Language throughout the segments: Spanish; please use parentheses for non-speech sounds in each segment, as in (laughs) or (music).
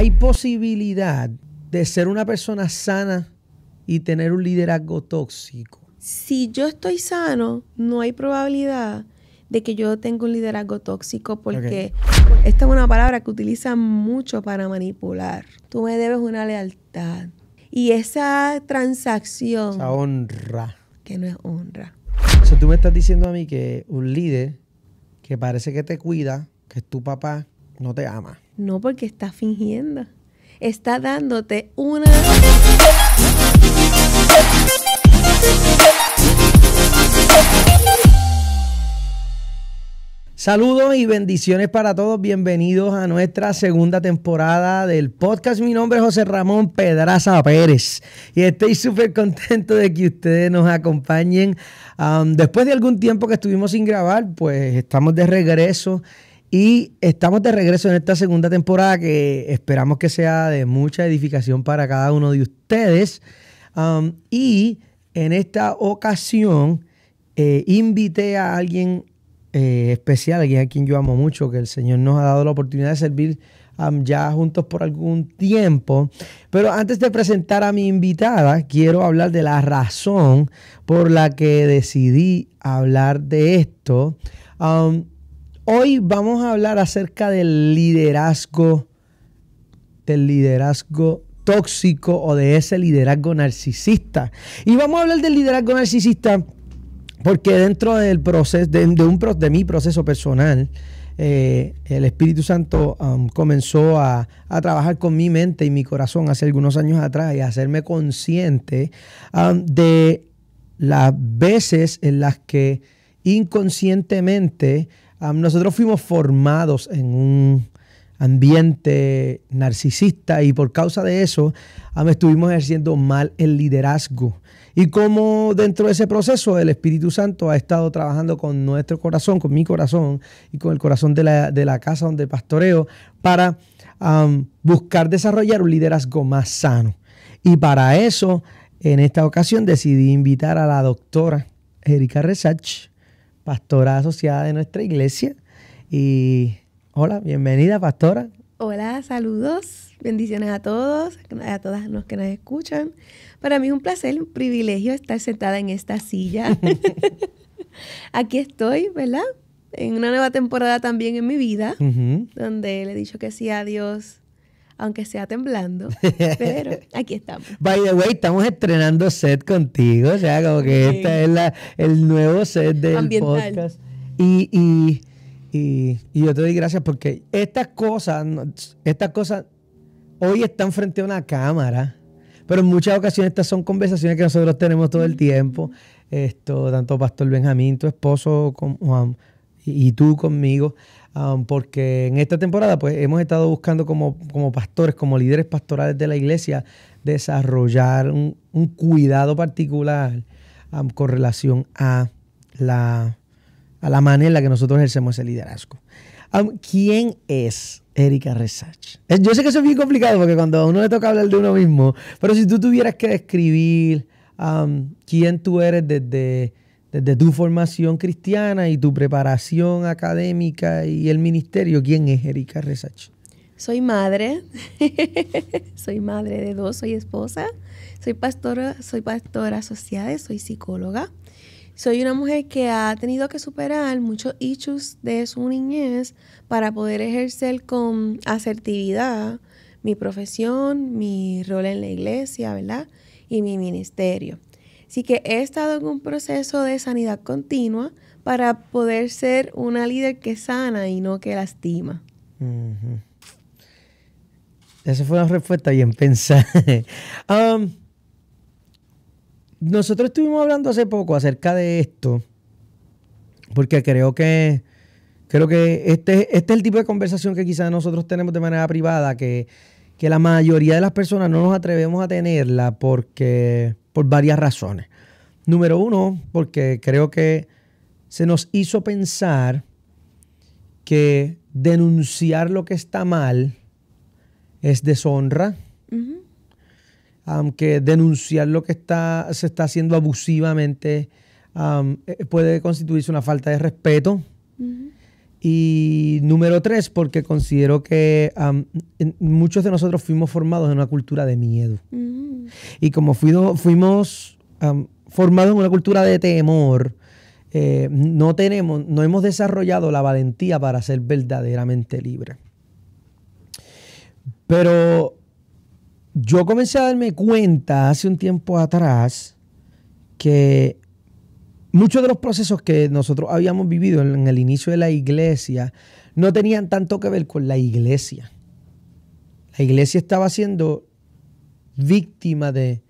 hay posibilidad de ser una persona sana y tener un liderazgo tóxico. Si yo estoy sano, no hay probabilidad de que yo tenga un liderazgo tóxico porque esta es una palabra que utilizan mucho para manipular. Tú me debes una lealtad. Y esa transacción... Esa honra. Que no es honra. O tú me estás diciendo a mí que un líder que parece que te cuida, que es tu papá, no te ama. No, porque está fingiendo. Está dándote una... Saludos y bendiciones para todos. Bienvenidos a nuestra segunda temporada del podcast. Mi nombre es José Ramón Pedraza Pérez y estoy súper contento de que ustedes nos acompañen. después de algún tiempo que estuvimos sin grabar, pues estamos de regreso y estamos de regreso en esta segunda temporada que esperamos que sea de mucha edificación para cada uno de ustedes. Um, y en esta ocasión eh, invité a alguien eh, especial, alguien a quien yo amo mucho, que el Señor nos ha dado la oportunidad de servir um, ya juntos por algún tiempo. Pero antes de presentar a mi invitada, quiero hablar de la razón por la que decidí hablar de esto. Um, Hoy vamos a hablar acerca del liderazgo, del liderazgo tóxico o de ese liderazgo narcisista. Y vamos a hablar del liderazgo narcisista porque dentro del proceso, de, un, mi proceso personal, eh, el Espíritu Santo um, comenzó a, trabajar con mi mente y mi corazón hace algunos años atrás y a hacerme consciente um, de las veces en las que inconscientemente nosotros fuimos formados en un ambiente narcisista y por causa de eso estuvimos ejerciendo mal el liderazgo. Y como dentro de ese proceso el Espíritu Santo ha estado trabajando con nuestro corazón, con mi corazón y con el corazón de la, casa donde pastoreo para buscar desarrollar un liderazgo más sano. Y para eso, en esta ocasión decidí invitar a la doctora Erika Resach pastora asociada de nuestra iglesia. Y hola, bienvenida, pastora. Hola, saludos, bendiciones a todos, a todas los que nos escuchan. Para mí es un placer, un privilegio estar sentada en esta silla. (laughs) (laughs) Aquí estoy, ¿verdad? En una nueva temporada también en mi vida, donde le he dicho que sí a Dios aunque sea temblando, (laughs) pero aquí estamos. By the way, estamos estrenando set contigo, o sea, como que este es el nuevo set del podcast. Y, y, yo te doy gracias porque estas cosas, estas cosas hoy están frente a una cámara, pero en muchas ocasiones estas son conversaciones que nosotros tenemos todo el tiempo. Esto, tanto Pastor Benjamín, tu esposo, Juan, y tú conmigo. Ah, porque en esta temporada pues hemos estado buscando como, pastores, como líderes pastorales de la iglesia, desarrollar un, cuidado particular ah, con relación a la, a la manera en la que nosotros ejercemos ese liderazgo. Ah, ¿Quién es Erika Resach? Eh, yo sé que eso es bien complicado porque cuando uno le toca hablar de uno mismo, pero si tú tuvieras que describir quién tú eres desde desde tu formación cristiana y tu preparación académica y el ministerio, ¿quién es Erika Resach? Soy madre, (laughs) soy madre de dos, soy esposa, soy pastora, soy pastora asociada, soy psicóloga. Soy una mujer que ha tenido que superar muchos issues de su niñez para poder ejercer con asertividad mi profesión, mi rol en la iglesia, ¿verdad? Y mi ministerio. Así que he estado en un proceso de sanidad continua para poder ser una líder que sana y no que lastima. Esa fue una respuesta bien pensada. (laughs) Um, nosotros estuvimos hablando hace poco acerca de esto, porque creo que creo que este, este es el tipo de conversación que quizás nosotros tenemos de manera privada, que la mayoría de las personas no nos atrevemos a tenerla porque por varias razones. Número uno, porque creo que se nos hizo pensar que denunciar lo que está mal es deshonra, aunque denunciar lo que está, se está haciendo abusivamente eh, puede constituirse una falta de respeto. Y número tres, porque considero que muchos de nosotros fuimos formados en una cultura de miedo. Mm. Y como fuimos formados en una cultura de temor, eh, no tenemos, no hemos desarrollado la valentía para ser verdaderamente libres. Pero yo comencé a darme cuenta hace un tiempo atrás que muchos de los procesos que nosotros habíamos vivido en, el inicio de la iglesia no tenían tanto que ver con la iglesia. La iglesia estaba siendo víctima de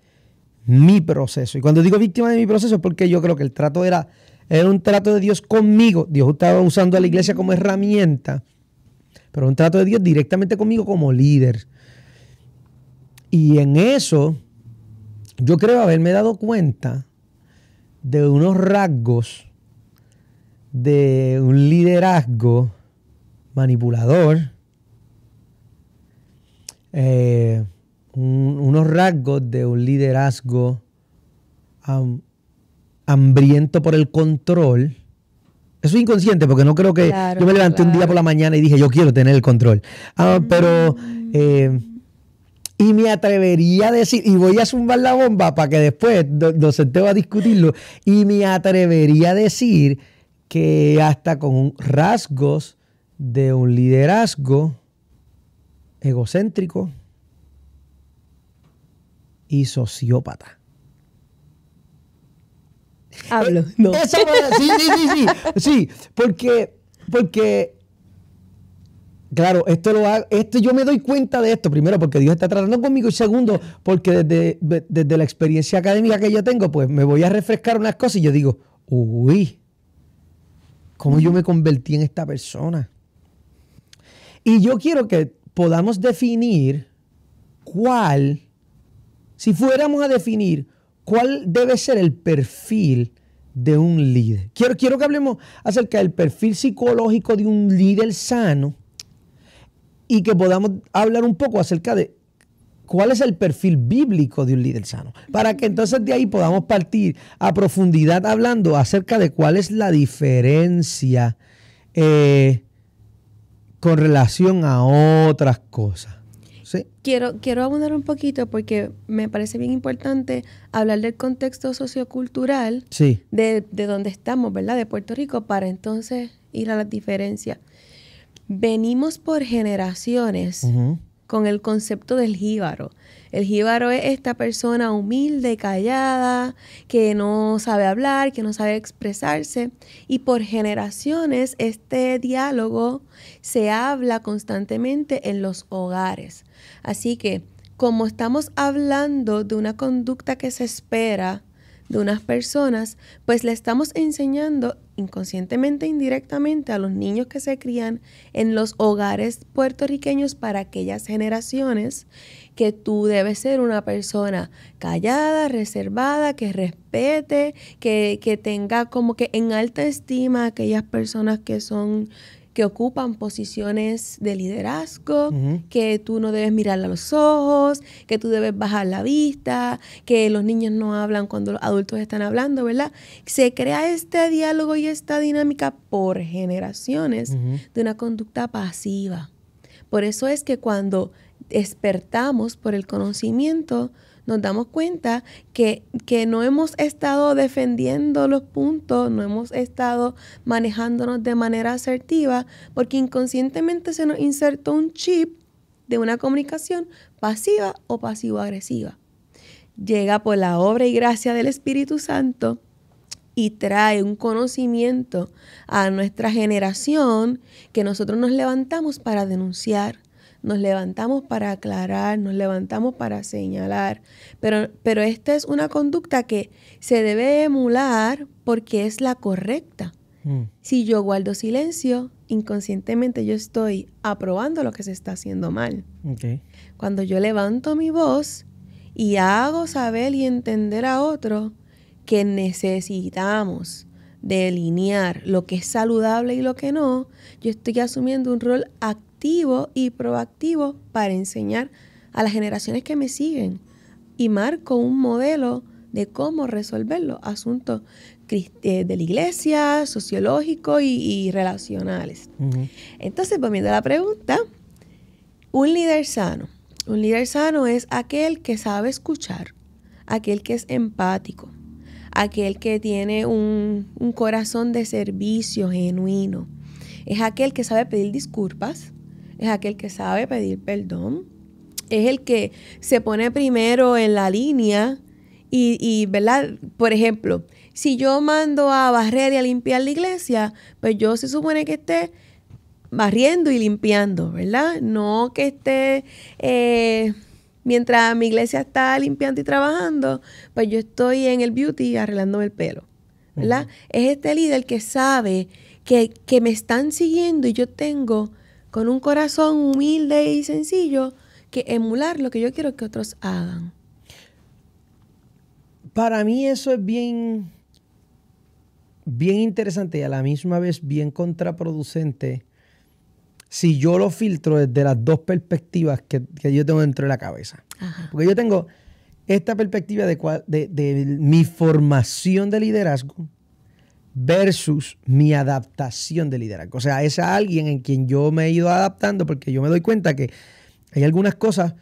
mi proceso. Y cuando digo víctima de mi proceso es porque yo creo que el trato era, era un trato de Dios conmigo. Dios estaba usando a la iglesia como herramienta, pero un trato de Dios directamente conmigo como líder. Y en eso yo creo haberme dado cuenta de unos rasgos, de un liderazgo manipulador, eh, unos rasgos de un liderazgo hambriento por el control. Eso es inconsciente porque no creo que yo me levanté un día por la mañana y dije yo quiero tener el control. Ah, pero mm. eh, y me atrevería a decir, y voy a zumbar la bomba para que después Docente va a discutirlo, y me atrevería a decir que hasta con rasgos de un liderazgo egocéntrico y sociópata. Hablo. sí, (laughs) sí, sí, sí, sí. porque, porque Claro, esto lo hago, yo me doy cuenta de esto, primero porque Dios está tratando conmigo y segundo porque desde, la experiencia académica que yo tengo, pues me voy a refrescar unas cosas y yo digo, uy, ¿cómo yo me convertí en esta persona? Y yo quiero que podamos definir cuál, si fuéramos a definir cuál debe ser el perfil de un líder. Quiero, quiero que hablemos acerca del perfil psicológico de un líder sano y que podamos hablar un poco acerca de cuál es el perfil bíblico de un líder sano, para que entonces de ahí podamos partir a profundidad hablando acerca de cuál es la diferencia eh, con relación a otras cosas. Quiero, quiero abundar un poquito porque me parece bien importante hablar del contexto sociocultural de, de donde estamos, ¿verdad? De Puerto Rico, para entonces ir a las diferencias venimos por generaciones con el concepto del jíbaro. El jíbaro es esta persona humilde, callada, que no sabe hablar, que no sabe expresarse. Y por generaciones este diálogo se habla constantemente en los hogares. Así que, como estamos hablando de una conducta que se espera, de unas personas, pues le estamos enseñando inconscientemente, indirectamente a los niños que se crían en los hogares puertorriqueños para aquellas generaciones que tú debes ser una persona callada, reservada, que respete, que, que tenga como que en alta estima a aquellas personas que son que ocupan posiciones de liderazgo, que tú no debes mirar a los ojos, que tú debes bajar la vista, que los niños no hablan cuando los adultos están hablando, ¿verdad? Se crea este diálogo y esta dinámica por generaciones de una conducta pasiva. Por eso es que cuando despertamos por el conocimiento, nos damos cuenta que, no hemos estado defendiendo los puntos, no hemos estado manejándonos de manera asertiva, porque inconscientemente se nos insertó un chip de una comunicación pasiva o pasivo-agresiva. Llega por la obra y gracia del Espíritu Santo y trae un conocimiento a nuestra generación que nosotros nos levantamos para denunciar, nos levantamos para aclarar, nos levantamos para señalar, pero, pero esta es una conducta que se debe emular porque es la correcta. Mm. Si yo guardo silencio, inconscientemente yo estoy aprobando lo que se está haciendo mal. Cuando yo levanto mi voz y hago saber y entender a otro que necesitamos delinear lo que es saludable y lo que no, yo estoy asumiendo un rol activo y proactivo para enseñar a las generaciones que me siguen y marco un modelo de cómo resolver los asuntos eh, de la iglesia, sociológicos y, relacionales. Entonces, volviendo la pregunta, un líder sano. Un líder sano es aquel que sabe escuchar, aquel que es empático, aquel que tiene un corazón de servicio genuino, es aquel que sabe pedir disculpas, es aquel que sabe pedir perdón, es el que se pone primero en la línea y, ¿verdad? Por ejemplo, si yo mando a barrer y a limpiar la iglesia, pues yo se supone que esté barriendo y limpiando, ¿verdad? No que esté, eh, mientras mi iglesia está limpiando y trabajando, pues yo estoy en el beauty arreglándome el pelo, ¿verdad? Es este líder que sabe que, que me están siguiendo y yo tengo con un corazón humilde y sencillo, que emular lo que yo quiero que otros hagan. Para mí eso es bien, bien interesante y a la misma vez bien contraproducente si yo lo filtro desde las dos perspectivas que, yo tengo dentro de la cabeza. Porque yo tengo esta perspectiva de, de, de mi formación de liderazgo, versus mi adaptación de liderazgo. O sea, es alguien en quien yo me he ido adaptando porque yo me doy cuenta que hay algunas cosas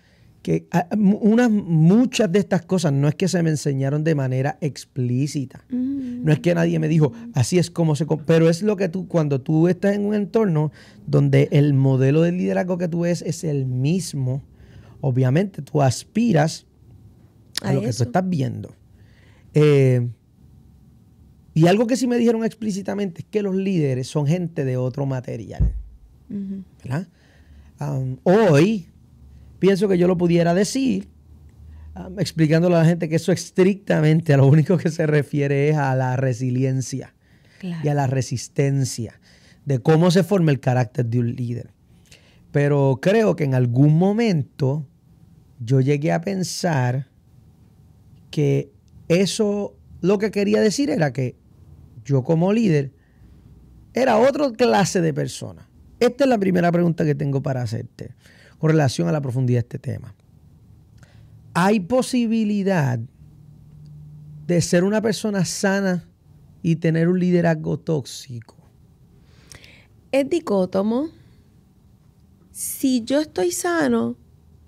que unas, muchas de estas cosas no es que se me enseñaron de manera explícita. Mm. No es que nadie me dijo, así es como se... Pero es lo que tú, cuando tú estás en un entorno donde el modelo de liderazgo que tú ves es el mismo, obviamente tú aspiras a, lo que tú estás viendo. Eh, y algo que sí me dijeron explícitamente es que los líderes son gente de otro material. hoy pienso que yo lo pudiera decir explicándolo a la gente que eso estrictamente a lo único que se refiere es a la resiliencia y a la resistencia, de cómo se forma el carácter de un líder. Pero creo que en algún momento yo llegué a pensar que eso lo que quería decir era que yo como líder era otra clase de persona. Esta es la primera pregunta que tengo para hacerte con relación a la profundidad de este tema. ¿Hay posibilidad de ser una persona sana y tener un liderazgo tóxico? Es dicótomo. Si yo estoy sano,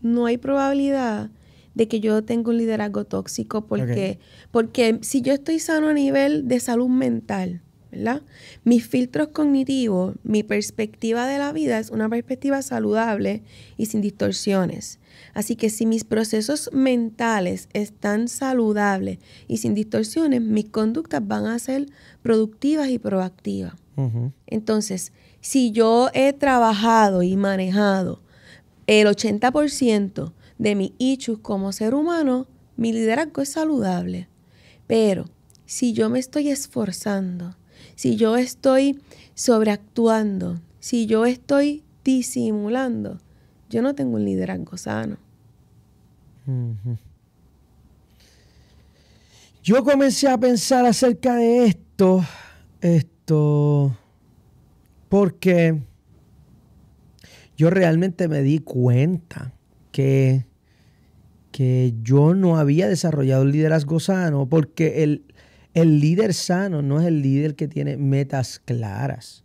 no hay probabilidad de que yo tengo un liderazgo tóxico porque, porque si yo estoy sano a nivel de salud mental, ¿verdad? Mis filtros cognitivos, mi perspectiva de la vida es una perspectiva saludable y sin distorsiones. Así que si mis procesos mentales están saludables y sin distorsiones, mis conductas van a ser productivas y proactivas. Entonces, si yo he trabajado y manejado el 80% de mis Ichus como ser humano, mi liderazgo es saludable. Pero si yo me estoy esforzando, si yo estoy sobreactuando, si yo estoy disimulando, yo no tengo un liderazgo sano. Yo comencé a pensar acerca de esto, esto, porque yo realmente me di cuenta que que yo no había desarrollado el liderazgo sano, porque el, líder sano no es el líder que tiene metas claras.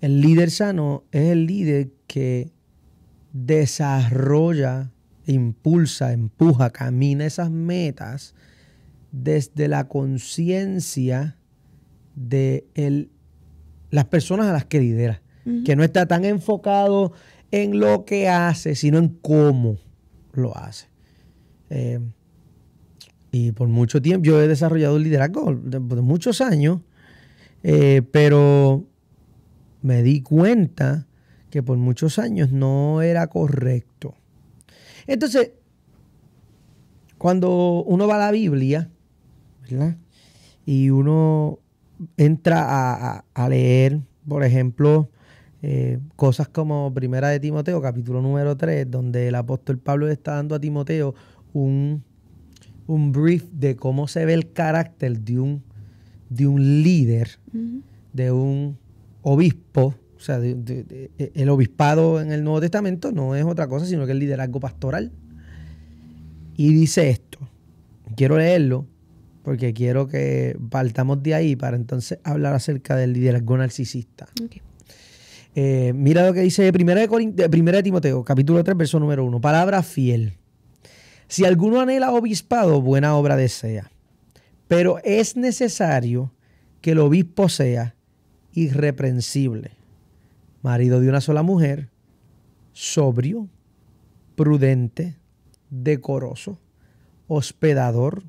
El líder sano es el líder que desarrolla, impulsa, empuja, camina esas metas desde la conciencia de las personas a las que lidera, que no está tan enfocado en lo que hace, sino en cómo lo hace. Eh, y por mucho tiempo yo he desarrollado el liderazgo, de, muchos años, eh, pero me di cuenta que por muchos años no era correcto. Entonces, cuando uno va a la Biblia, ¿verdad? Y uno entra a leer, por ejemplo, eh, cosas como Primera de Timoteo, capítulo número 3, donde el apóstol Pablo está dando a Timoteo un, un brief de cómo se ve el carácter de un, de un líder, de un obispo. O sea, e, el obispado en el Nuevo Testamento no es otra cosa, sino que el liderazgo pastoral. Y dice esto, quiero leerlo porque quiero que partamos de ahí para entonces hablar acerca del liderazgo narcisista. Eh, mira lo que dice primera primera de Timoteo, capítulo 3, verso número 1. Palabra fiel. Si alguno anhela obispado, buena obra desea. Pero es necesario que el obispo sea irreprensible, marido de una sola mujer, sobrio, prudente, decoroso, hospedador,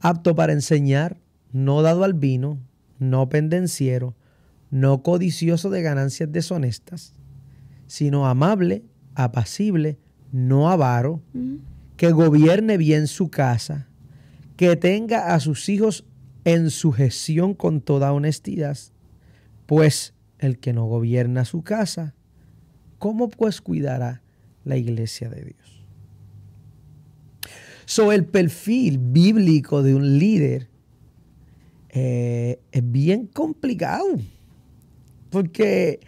apto para enseñar, no dado al vino, no pendenciero, no codicioso de ganancias deshonestas, sino amable, apacible, no avaro, que gobierne bien su casa, que tenga a sus hijos en sujeción con toda honestidad, pues el que no gobierna su casa, ¿cómo pues cuidará la iglesia de Dios? So, el perfil bíblico de un líder eh, es bien complicado. Porque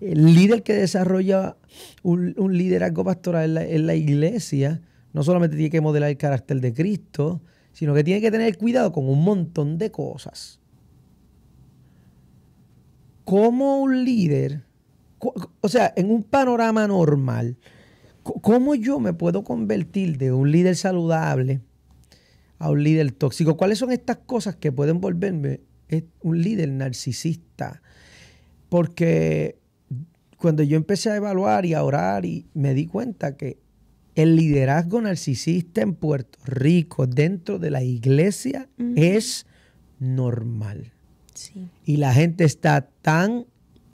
el líder que desarrolla un, liderazgo pastoral en la, iglesia no solamente tiene que modelar el carácter de Cristo, sino que tiene que tener cuidado con un montón de cosas. ¿Cómo un líder, o sea, en un panorama normal, ¿cómo yo me puedo convertir de un líder saludable a un líder tóxico? ¿Cuáles son estas cosas que pueden volverme eh, un líder narcisista? Porque cuando yo empecé a evaluar y a orar, y me di cuenta que el liderazgo narcisista en Puerto Rico dentro de la iglesia es normal. Y la gente está tan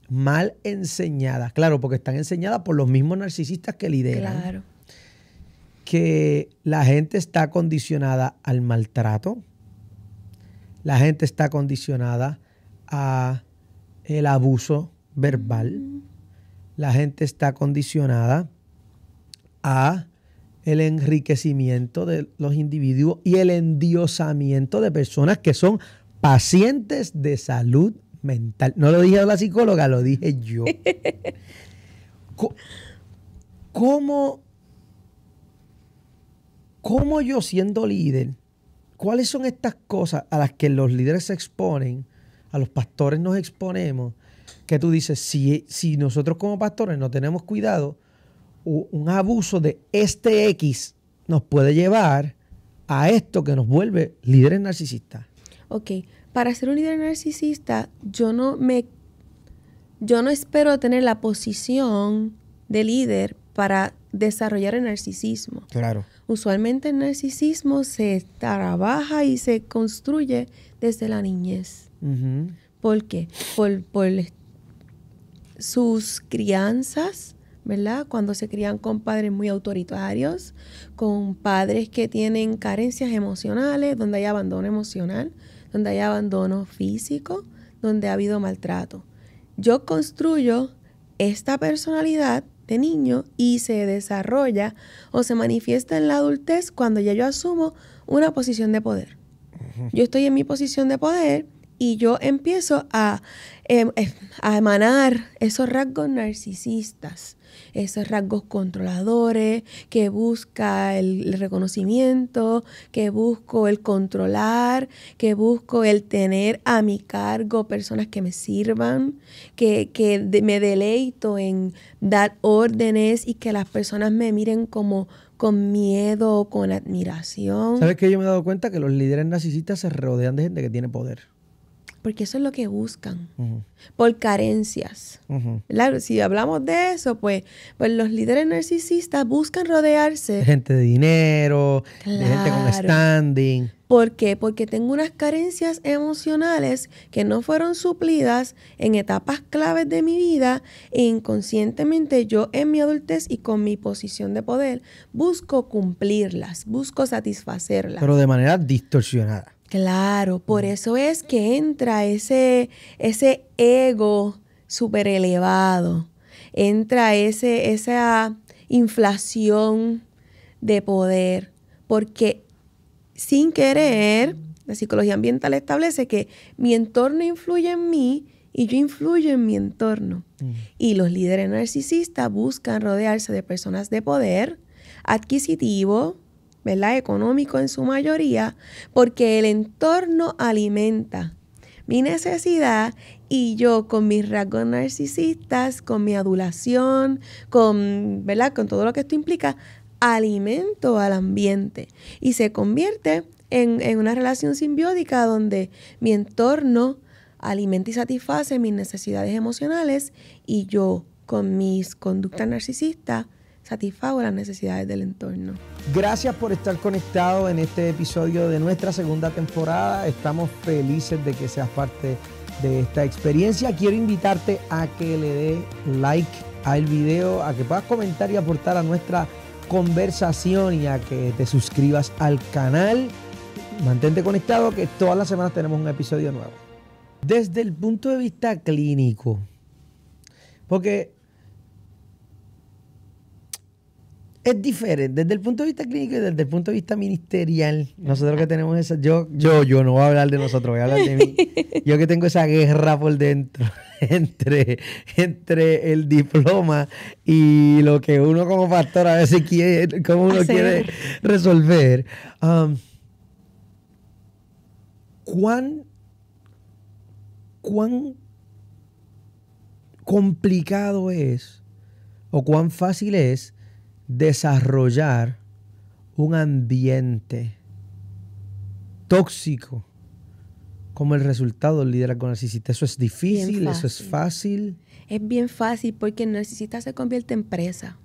mal enseñada, claro, porque están enseñadas por los mismos narcisistas que lideran. Que la gente está condicionada al maltrato, la gente está condicionada a el abuso verbal. La gente está condicionada a el enriquecimiento de los individuos y el endiosamiento de personas que son pacientes de salud mental. No lo dije la psicóloga, lo dije yo. (laughs) ¿Cómo, ¿Cómo yo siendo líder, cuáles son estas cosas a las que los líderes se exponen? a los pastores nos exponemos, que tú dices, si, si nosotros como pastores no tenemos cuidado, un abuso de este X nos puede llevar a esto que nos vuelve líderes narcisistas. Ok, para ser un líder narcisista, yo no me yo no espero tener la posición de líder para desarrollar el narcisismo. Claro. Usualmente el narcisismo se trabaja y se construye desde la niñez. ¿Por qué? Por, por sus crianzas, ¿verdad? Cuando se crían con padres muy autoritarios, con padres que tienen carencias emocionales, donde hay abandono emocional, donde hay abandono físico, donde ha habido maltrato. Yo construyo esta personalidad de niño y se desarrolla o se manifiesta en la adultez cuando ya yo asumo una posición de poder. Yo estoy en mi posición de poder y yo empiezo em, eh, a, emanar esos rasgos narcisistas, esos rasgos controladores, que busca el reconocimiento, que busco el controlar, que busco el tener a mi cargo personas que me sirvan, que, me deleito en dar órdenes y que las personas me miren como con miedo, con admiración. ¿Sabes qué? Yo me he dado cuenta que los líderes narcisistas se rodean de gente que tiene poder porque eso es lo que buscan, por carencias. Si hablamos de eso, pues, pues, los líderes narcisistas buscan rodearse. gente de dinero, de gente con standing. ¿Por qué? Porque tengo unas carencias emocionales que no fueron suplidas en etapas claves de mi vida e inconscientemente yo en mi adultez y con mi posición de poder busco cumplirlas, busco satisfacerlas. Pero de manera distorsionada. Claro, por eso es que entra ese, ese ego super elevado, entra esa inflación de poder, porque sin querer, la psicología ambiental establece que mi entorno influye en mí y yo influyo en mi entorno. Y los líderes narcisistas buscan rodearse de personas de poder adquisitivo, ¿verdad? Económico en su mayoría, porque el entorno alimenta mi necesidad y yo con mis rasgos narcisistas, con mi adulación, con, Con todo lo que esto implica, alimento al ambiente y se convierte en, en una relación simbiótica donde mi entorno alimenta y satisface mis necesidades emocionales y yo con mis conductas narcisistas satisfago las necesidades del entorno. Gracias por estar conectado en este episodio de nuestra segunda temporada. Estamos felices de que seas parte de esta experiencia. Quiero invitarte a que le dé like al video, a que puedas comentar y aportar a nuestra conversación y a que te suscribas al canal. Mantente conectado que todas las semanas tenemos un episodio nuevo. Desde el punto de vista clínico, porque es diferente desde el punto de vista clínico y desde el punto de vista ministerial. Nosotros que tenemos esa, yo, yo, no voy a hablar de nosotros, voy a hablar de mí. (laughs) Yo que tengo esa guerra por dentro (laughs) entre, entre el diploma y lo que uno como pastor a veces quiere, cómo quiere resolver. Um, ¿Cuán, cuán complicado es o cuán fácil es desarrollar un ambiente tóxico como el resultado del liderazgo narcisista. Eso es difícil, eso es fácil. Es bien fácil porque el se convierte en presa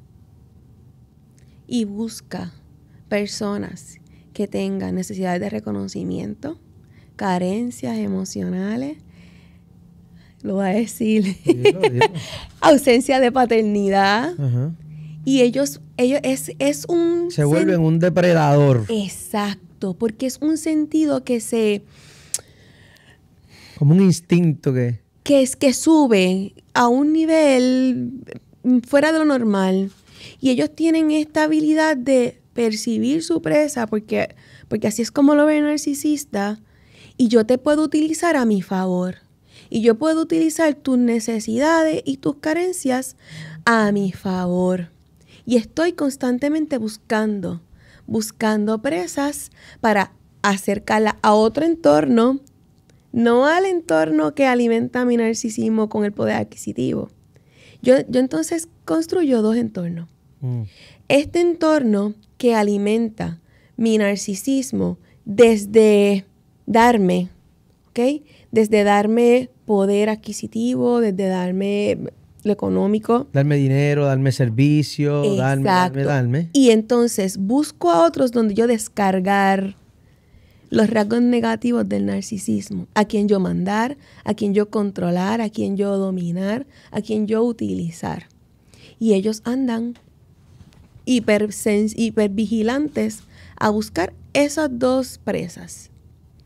y busca personas que tengan necesidades de reconocimiento, carencias emocionales, lo va a decir, (laughs) ausencia de paternidad, y ellos, ellos es, es un... Se vuelven un depredador. Exacto, porque es un sentido que se... Como un instinto que... Que es que sube a un nivel fuera de lo normal. Y ellos tienen esta habilidad de percibir su presa, porque, porque así es como lo ve el narcisista, y yo te puedo utilizar a mi favor. Y yo puedo utilizar tus necesidades y tus carencias a mi favor y estoy constantemente buscando, buscando presas para acercarla a otro entorno, no al entorno que alimenta mi narcisismo con el poder adquisitivo. Yo, entonces construyo dos entornos. Mm. Este entorno que alimenta mi narcisismo desde darme, ¿ok? Desde darme poder adquisitivo, desde darme económico. Darme dinero, darme servicio, darme, darme, darme. Y entonces busco a otros donde yo descargar los rasgos negativos del narcisismo, a quien yo mandar, a quien yo controlar, a quien yo dominar, a quien yo utilizar. Y ellos andan hipervigilantes a buscar esas dos presas.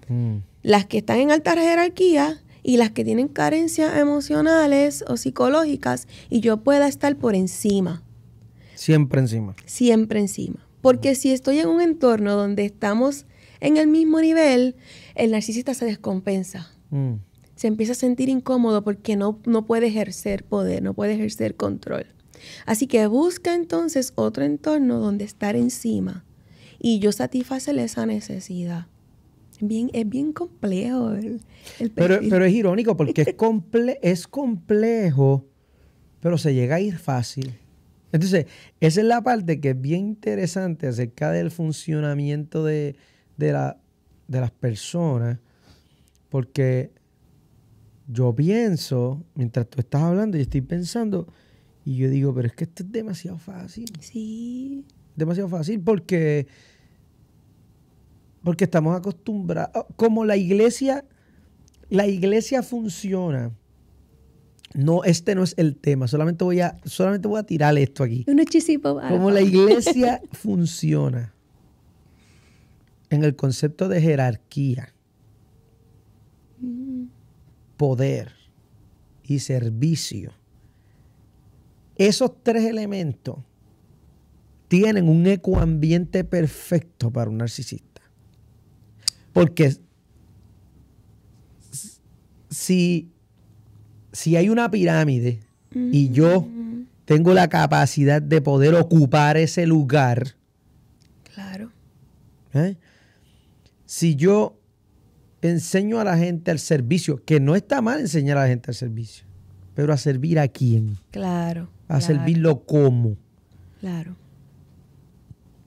Mm. Las que están en alta jerarquía y las que tienen carencias emocionales o psicológicas y yo pueda estar por encima. Siempre encima. Siempre encima. Porque si estoy en un entorno donde estamos en el mismo nivel, el narcisista se descompensa. Mm. Se empieza a sentir incómodo porque no, no puede ejercer poder, no puede ejercer control. Así que busca entonces otro entorno donde estar encima y yo satisfacerle esa necesidad es bien complejo el, el pero, es irónico porque es, (laughs) comple es complejo, pero se llega a ir fácil. Entonces, esa es la parte que es bien interesante acerca del funcionamiento de, de, de las personas, porque yo pienso, mientras tú estás hablando, yo estoy pensando, y yo digo, pero es que esto es demasiado fácil. Sí. Demasiado fácil porque porque estamos acostumbrados, oh, como la iglesia, la iglesia funciona. No, este no es el tema, solamente voy a, solamente voy a tirar esto aquí. Como la (laughs) iglesia funciona en el concepto de jerarquía, poder y servicio. Esos tres elementos tienen un ecoambiente perfecto para un narcisista. Porque si, si hay una pirámide y yo mm. tengo la capacidad de poder ocupar ese lugar. Claro. ¿eh? Si yo enseño a la gente al servicio, que no está mal enseñar a la gente al servicio, pero a servir a quién. Claro. A servirlo como. Claro.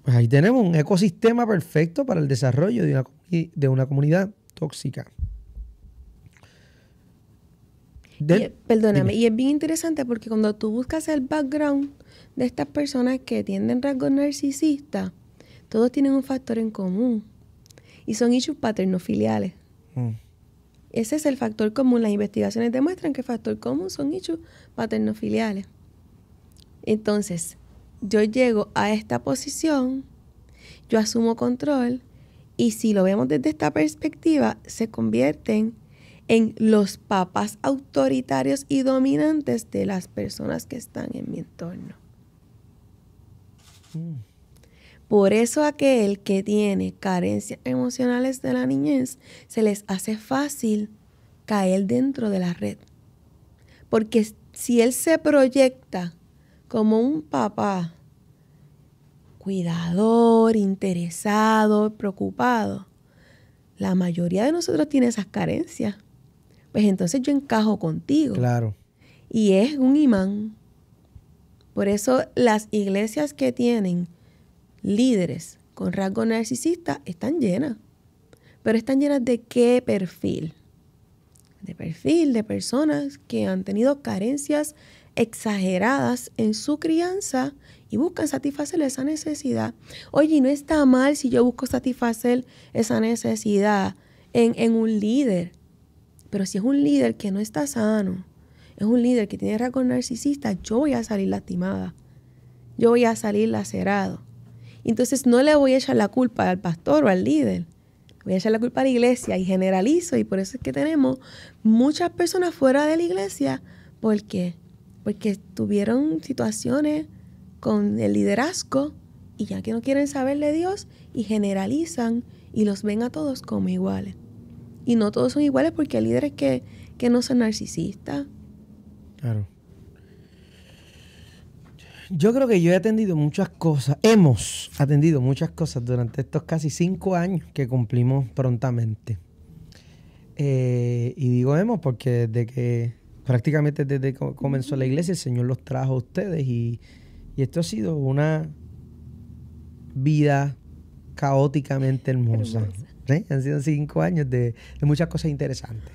Pues ahí tenemos un ecosistema perfecto para el desarrollo de una de una comunidad tóxica. perdóname, y es bien interesante porque cuando tú buscas el background de estas personas que tienden rasgos narcisistas, todos tienen un factor en común y son issues paternofiliales. Mm. Ese es el factor común. Las investigaciones demuestran que el factor común son issues paternofiliales. Entonces, yo llego a esta posición, yo asumo control y si lo vemos desde esta perspectiva, se convierten en los papás autoritarios y dominantes de las personas que están en mi entorno. Mm. Por eso aquel que tiene carencias emocionales de la niñez, se les hace fácil caer dentro de la red. Porque si él se proyecta como un papá cuidador, interesado, preocupado. La mayoría de nosotros tiene esas carencias. Pues entonces yo encajo contigo. Claro. Y es un imán. Por eso las iglesias que tienen líderes con rasgo narcisista están llenas. Pero están llenas de qué perfil? De perfil de personas que han tenido carencias exageradas en su crianza y buscan satisfacer esa necesidad. Oye, no está mal si yo busco satisfacer esa necesidad en, en un líder, pero si es un líder que no está sano, es un líder que tiene rasgos narcisistas, yo voy a salir lastimada, yo voy a salir lacerado. Entonces no le voy a echar la culpa al pastor o al líder, voy a echar la culpa a la iglesia y generalizo y por eso es que tenemos muchas personas fuera de la iglesia. ¿Por qué? Porque tuvieron situaciones con el liderazgo y ya que no quieren saber de Dios y generalizan y los ven a todos como iguales. Y no todos son iguales porque hay líderes que, que no son narcisistas. Claro. Yo creo que yo he atendido muchas cosas, hemos atendido muchas cosas durante estos casi cinco años que cumplimos prontamente. Eh, y digo hemos porque desde que prácticamente desde que comenzó la iglesia el Señor los trajo a ustedes y, y esto ha sido una vida caóticamente hermosa. Han sido cinco años de, muchas cosas interesantes.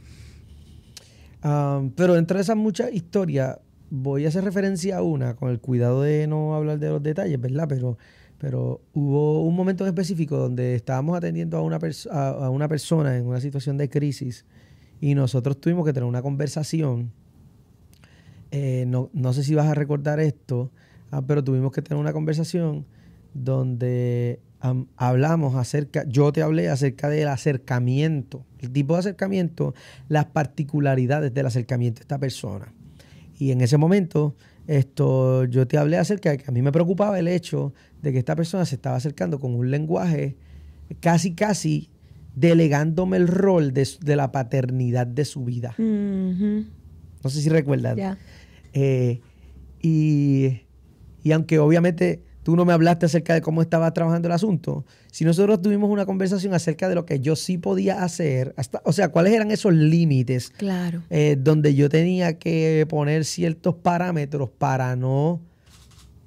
pero dentro de esas muchas historias, voy a hacer referencia a una, con el cuidado de no hablar de los detalles, ¿verdad? Pero, pero hubo un momento en específico donde estábamos atendiendo a una, una persona en una situación de crisis y nosotros tuvimos que tener una conversación. Eh, no, no sé si vas a recordar esto, Ah, pero tuvimos que tener una conversación donde hablamos acerca, yo te hablé acerca del acercamiento, el tipo de acercamiento, las particularidades del acercamiento de esta persona. Y en ese momento, esto, yo te hablé acerca de que a mí me preocupaba el hecho de que esta persona se estaba acercando con un lenguaje casi, casi delegándome el rol de, la paternidad de su vida. Mm-hmm. No sé si recuerdas. Eh, y y aunque obviamente tú no me hablaste acerca de cómo estaba trabajando el asunto, si nosotros tuvimos una conversación acerca de lo que yo sí podía hacer, hasta, o sea, cuáles eran esos límites claro. Eh, donde yo tenía que poner ciertos parámetros para no,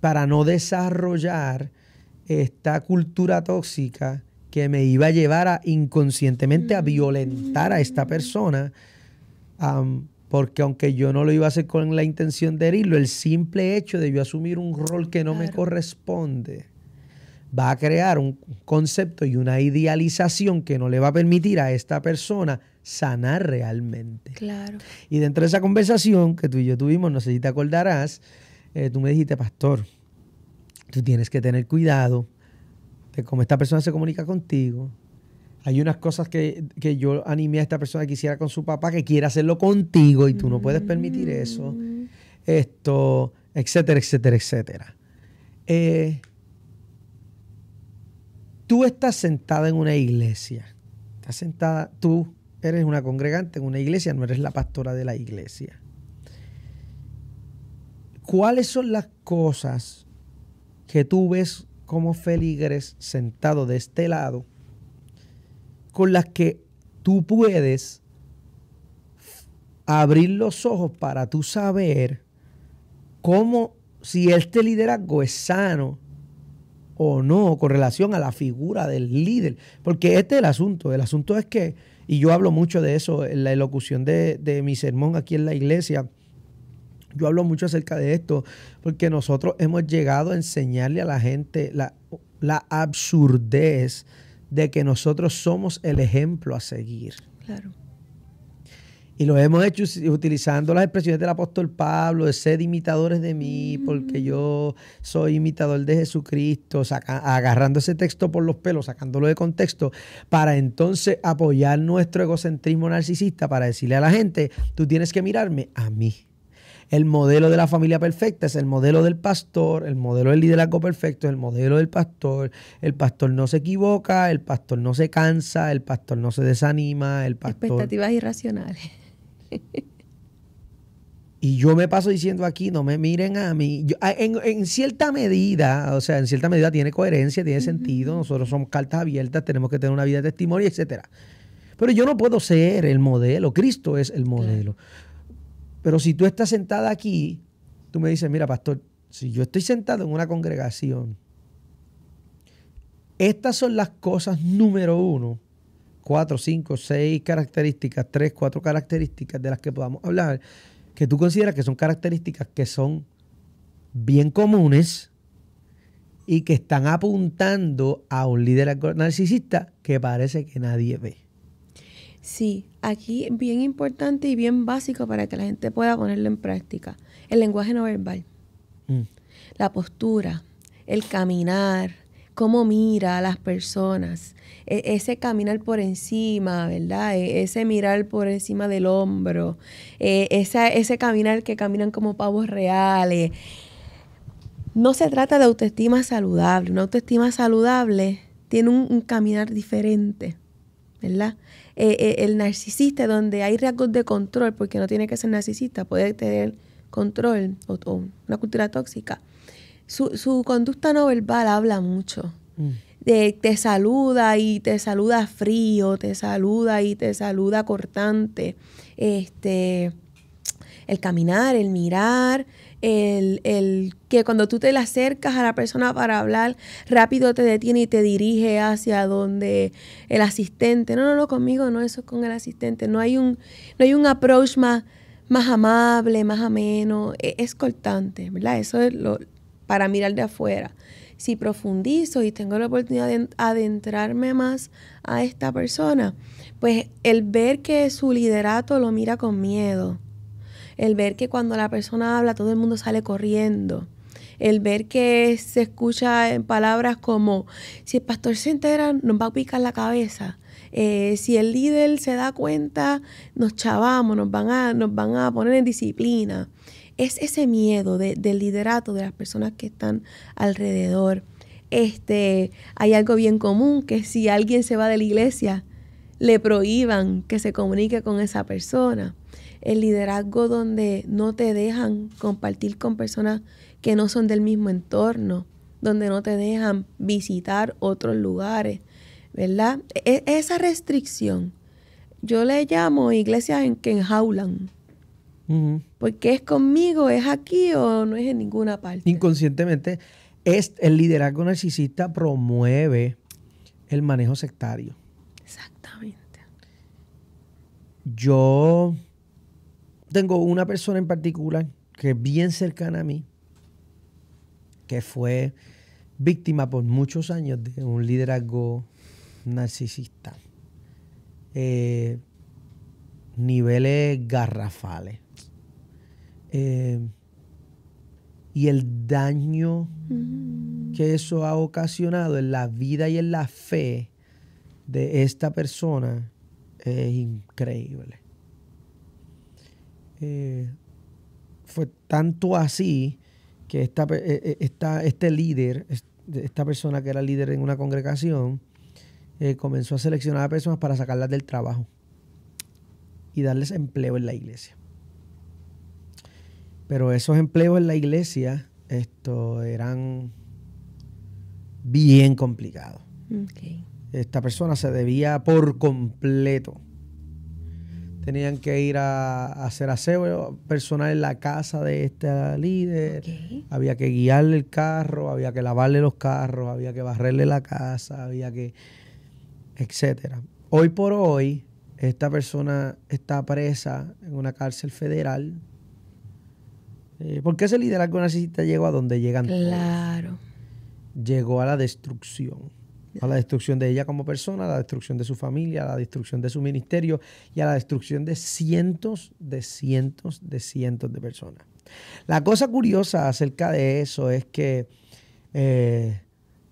para no desarrollar esta cultura tóxica que me iba a llevar a inconscientemente a violentar a esta persona porque aunque yo no lo iba a hacer con la intención de herirlo, el simple hecho de yo asumir un rol que no me corresponde va a crear un concepto y una idealización que no le va a permitir a esta persona sanar realmente. Claro. Y dentro de esa conversación que tú y yo tuvimos, no sé si te acordarás, eh, tú me dijiste, pastor, tú tienes que tener cuidado de cómo esta persona se comunica contigo, hay unas cosas que, yo animé a esta persona que quisiera con su papá, que quiera hacerlo contigo y tú no puedes permitir eso, mm. esto, etcétera, etcétera, etcétera. Eh, tú estás sentada en una iglesia, estás sentada, tú eres una congregante en una iglesia, no eres la pastora de la iglesia. ¿Cuáles son las cosas que tú ves como feligres sentado de este lado? con las que tú puedes abrir los ojos para tú saber cómo, si este liderazgo es sano o no con relación a la figura del líder. Porque este es el asunto. El asunto es que, y yo hablo mucho de eso en la elocución de, de mi sermón aquí en la iglesia, yo hablo mucho acerca de esto, porque nosotros hemos llegado a enseñarle a la gente la, la absurdez de que nosotros somos el ejemplo a seguir. Claro. Y lo hemos hecho utilizando las expresiones del apóstol Pablo, de ser imitadores de mí, mm. porque yo soy imitador de Jesucristo, agarrando ese texto por los pelos, sacándolo de contexto, para entonces apoyar nuestro egocentrismo narcisista, para decirle a la gente, tú tienes que mirarme a mí. El modelo de la familia perfecta es el modelo del pastor, el modelo del liderazgo perfecto es el modelo del pastor. El pastor no se equivoca, el pastor no se cansa, el pastor no se desanima, el pastor... Expectativas irracionales. (laughs) Y yo me paso diciendo aquí, no me miren a mí. Ah, en, cierta medida, o sea, en cierta medida tiene coherencia, tiene sentido. Nosotros somos cartas abiertas, tenemos que tener una vida de testimonio, etcétera. Pero yo no puedo ser el modelo. Cristo es el modelo. Pero si tú estás sentada aquí, tú me dices, mira, pastor, si yo estoy sentado en una congregación, estas son las cosas número uno, cuatro, cinco, seis características, tres, cuatro características de las que podamos hablar, que tú consideras que son características que son bien comunes y que están apuntando a un líder narcisista que parece que nadie ve. Sí, aquí bien importante y bien básico para que la gente pueda ponerlo en práctica. El lenguaje no verbal, mm. la postura, el caminar, cómo mira a las personas, e, ese caminar por encima, ¿verdad? E, ese mirar por encima del hombro, e, ese caminar que caminan como pavos reales. No se trata de autoestima saludable. Una autoestima saludable tiene un caminar diferente. ¿verdad? Eh, eh, el narcisista, donde hay rasgos de control, porque no tiene que ser narcisista, puede tener control o, una cultura tóxica. Su, conducta no verbal habla mucho. Mm. te saluda y te saluda frío, te saluda y te saluda cortante. Este, el caminar, el mirar, el, el, que cuando tú te le acercas a la persona para hablar, rápido te detiene y te dirige hacia donde el asistente. No, no, no, conmigo, no, eso es con el asistente. No hay un, no hay un approach más, más amable, más ameno. Es, es cortante, ¿verdad? Eso es lo, para mirar de afuera. Si profundizo y tengo la oportunidad de adentrarme más a esta persona, pues el ver que su liderato lo mira con miedo el ver que cuando la persona habla todo el mundo sale corriendo, el ver que se escucha en palabras como, si el pastor se entera, nos va a picar la cabeza. Eh, si el líder se da cuenta, nos chavamos, nos van a, nos van a poner en disciplina. Es ese miedo del liderato de las personas que están alrededor. Este, hay algo bien común que si alguien se va de la iglesia, le prohíban que se comunique con esa persona el liderazgo donde no te dejan compartir con personas que no son del mismo entorno, donde no te dejan visitar otros lugares, ¿verdad? E-, e-, esa restricción, yo le llamo iglesia en que enjaulan. Porque es conmigo, es aquí o no es en ninguna parte. Inconscientemente, el liderazgo narcisista promueve el manejo sectario. Exactamente. Yo tengo una persona en particular que es bien cercana a mí, que fue víctima por muchos años de un liderazgo narcisista. Eh, niveles garrafales. Eh, y el daño mm. que eso ha ocasionado en la vida y en la fe de esta persona es increíble. Eh, fue tanto así que esta, eh, eh, este líder, esta persona que era líder en una congregación, comenzó a seleccionar a personas para sacarlas del trabajo y darles empleo en la iglesia. Pero esos empleos en la iglesia esto, eran bien complicados. Esta persona se debía por completo Tenían que ir a, hacer aseo eh, personal en la casa de este líder. Había que guiarle el carro, había que lavarle los carros, había que barrerle la casa, había que. etcétera. Hoy por hoy, esta persona está presa en una cárcel federal. Eh, ¿Por porque ese liderazgo narcisista llegó a donde llegan claro. Llegó a la destrucción a la destrucción de ella como persona, a la destrucción de su familia, a la destrucción de su ministerio y a la destrucción de cientos, de cientos, de cientos de personas. La cosa curiosa acerca de eso es que eh,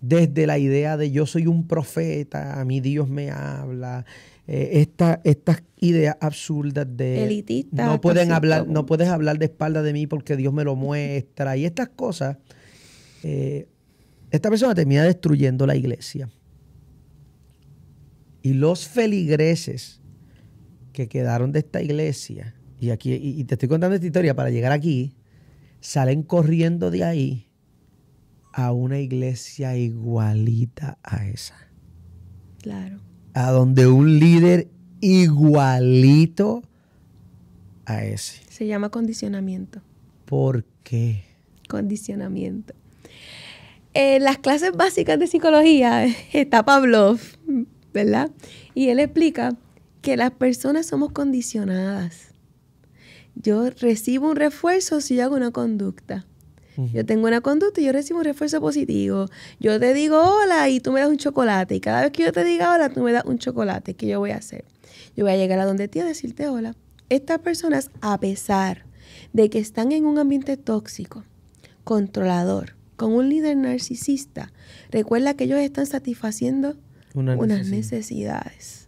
desde la idea de yo soy un profeta, a mí Dios me habla, eh, estas ideas absurdas de no pueden pues, hablar, no puedes hablar de espalda de mí porque Dios me lo muestra y estas cosas. Eh, esta persona termina destruyendo la iglesia. Y los feligreses que quedaron de esta iglesia, y aquí y, te estoy contando esta historia para llegar aquí, salen corriendo de ahí a una iglesia igualita a esa. Claro. A donde un líder igualito a ese. Se llama condicionamiento. ¿Por qué? Condicionamiento en las clases básicas de psicología (laughs) está Pavlov, ¿verdad? Y él explica que las personas somos condicionadas. Yo recibo un refuerzo si yo hago una conducta. Yo tengo una conducta y yo recibo un refuerzo positivo. Yo te digo hola y tú me das un chocolate. Y cada vez que yo te diga hola, tú me das un chocolate. ¿Qué yo voy a hacer? Yo voy a llegar a donde ti a decirte hola. Estas personas, a pesar de que están en un ambiente tóxico, controlador, con un líder narcisista, recuerda que ellos están satisfaciendo unas necesidades.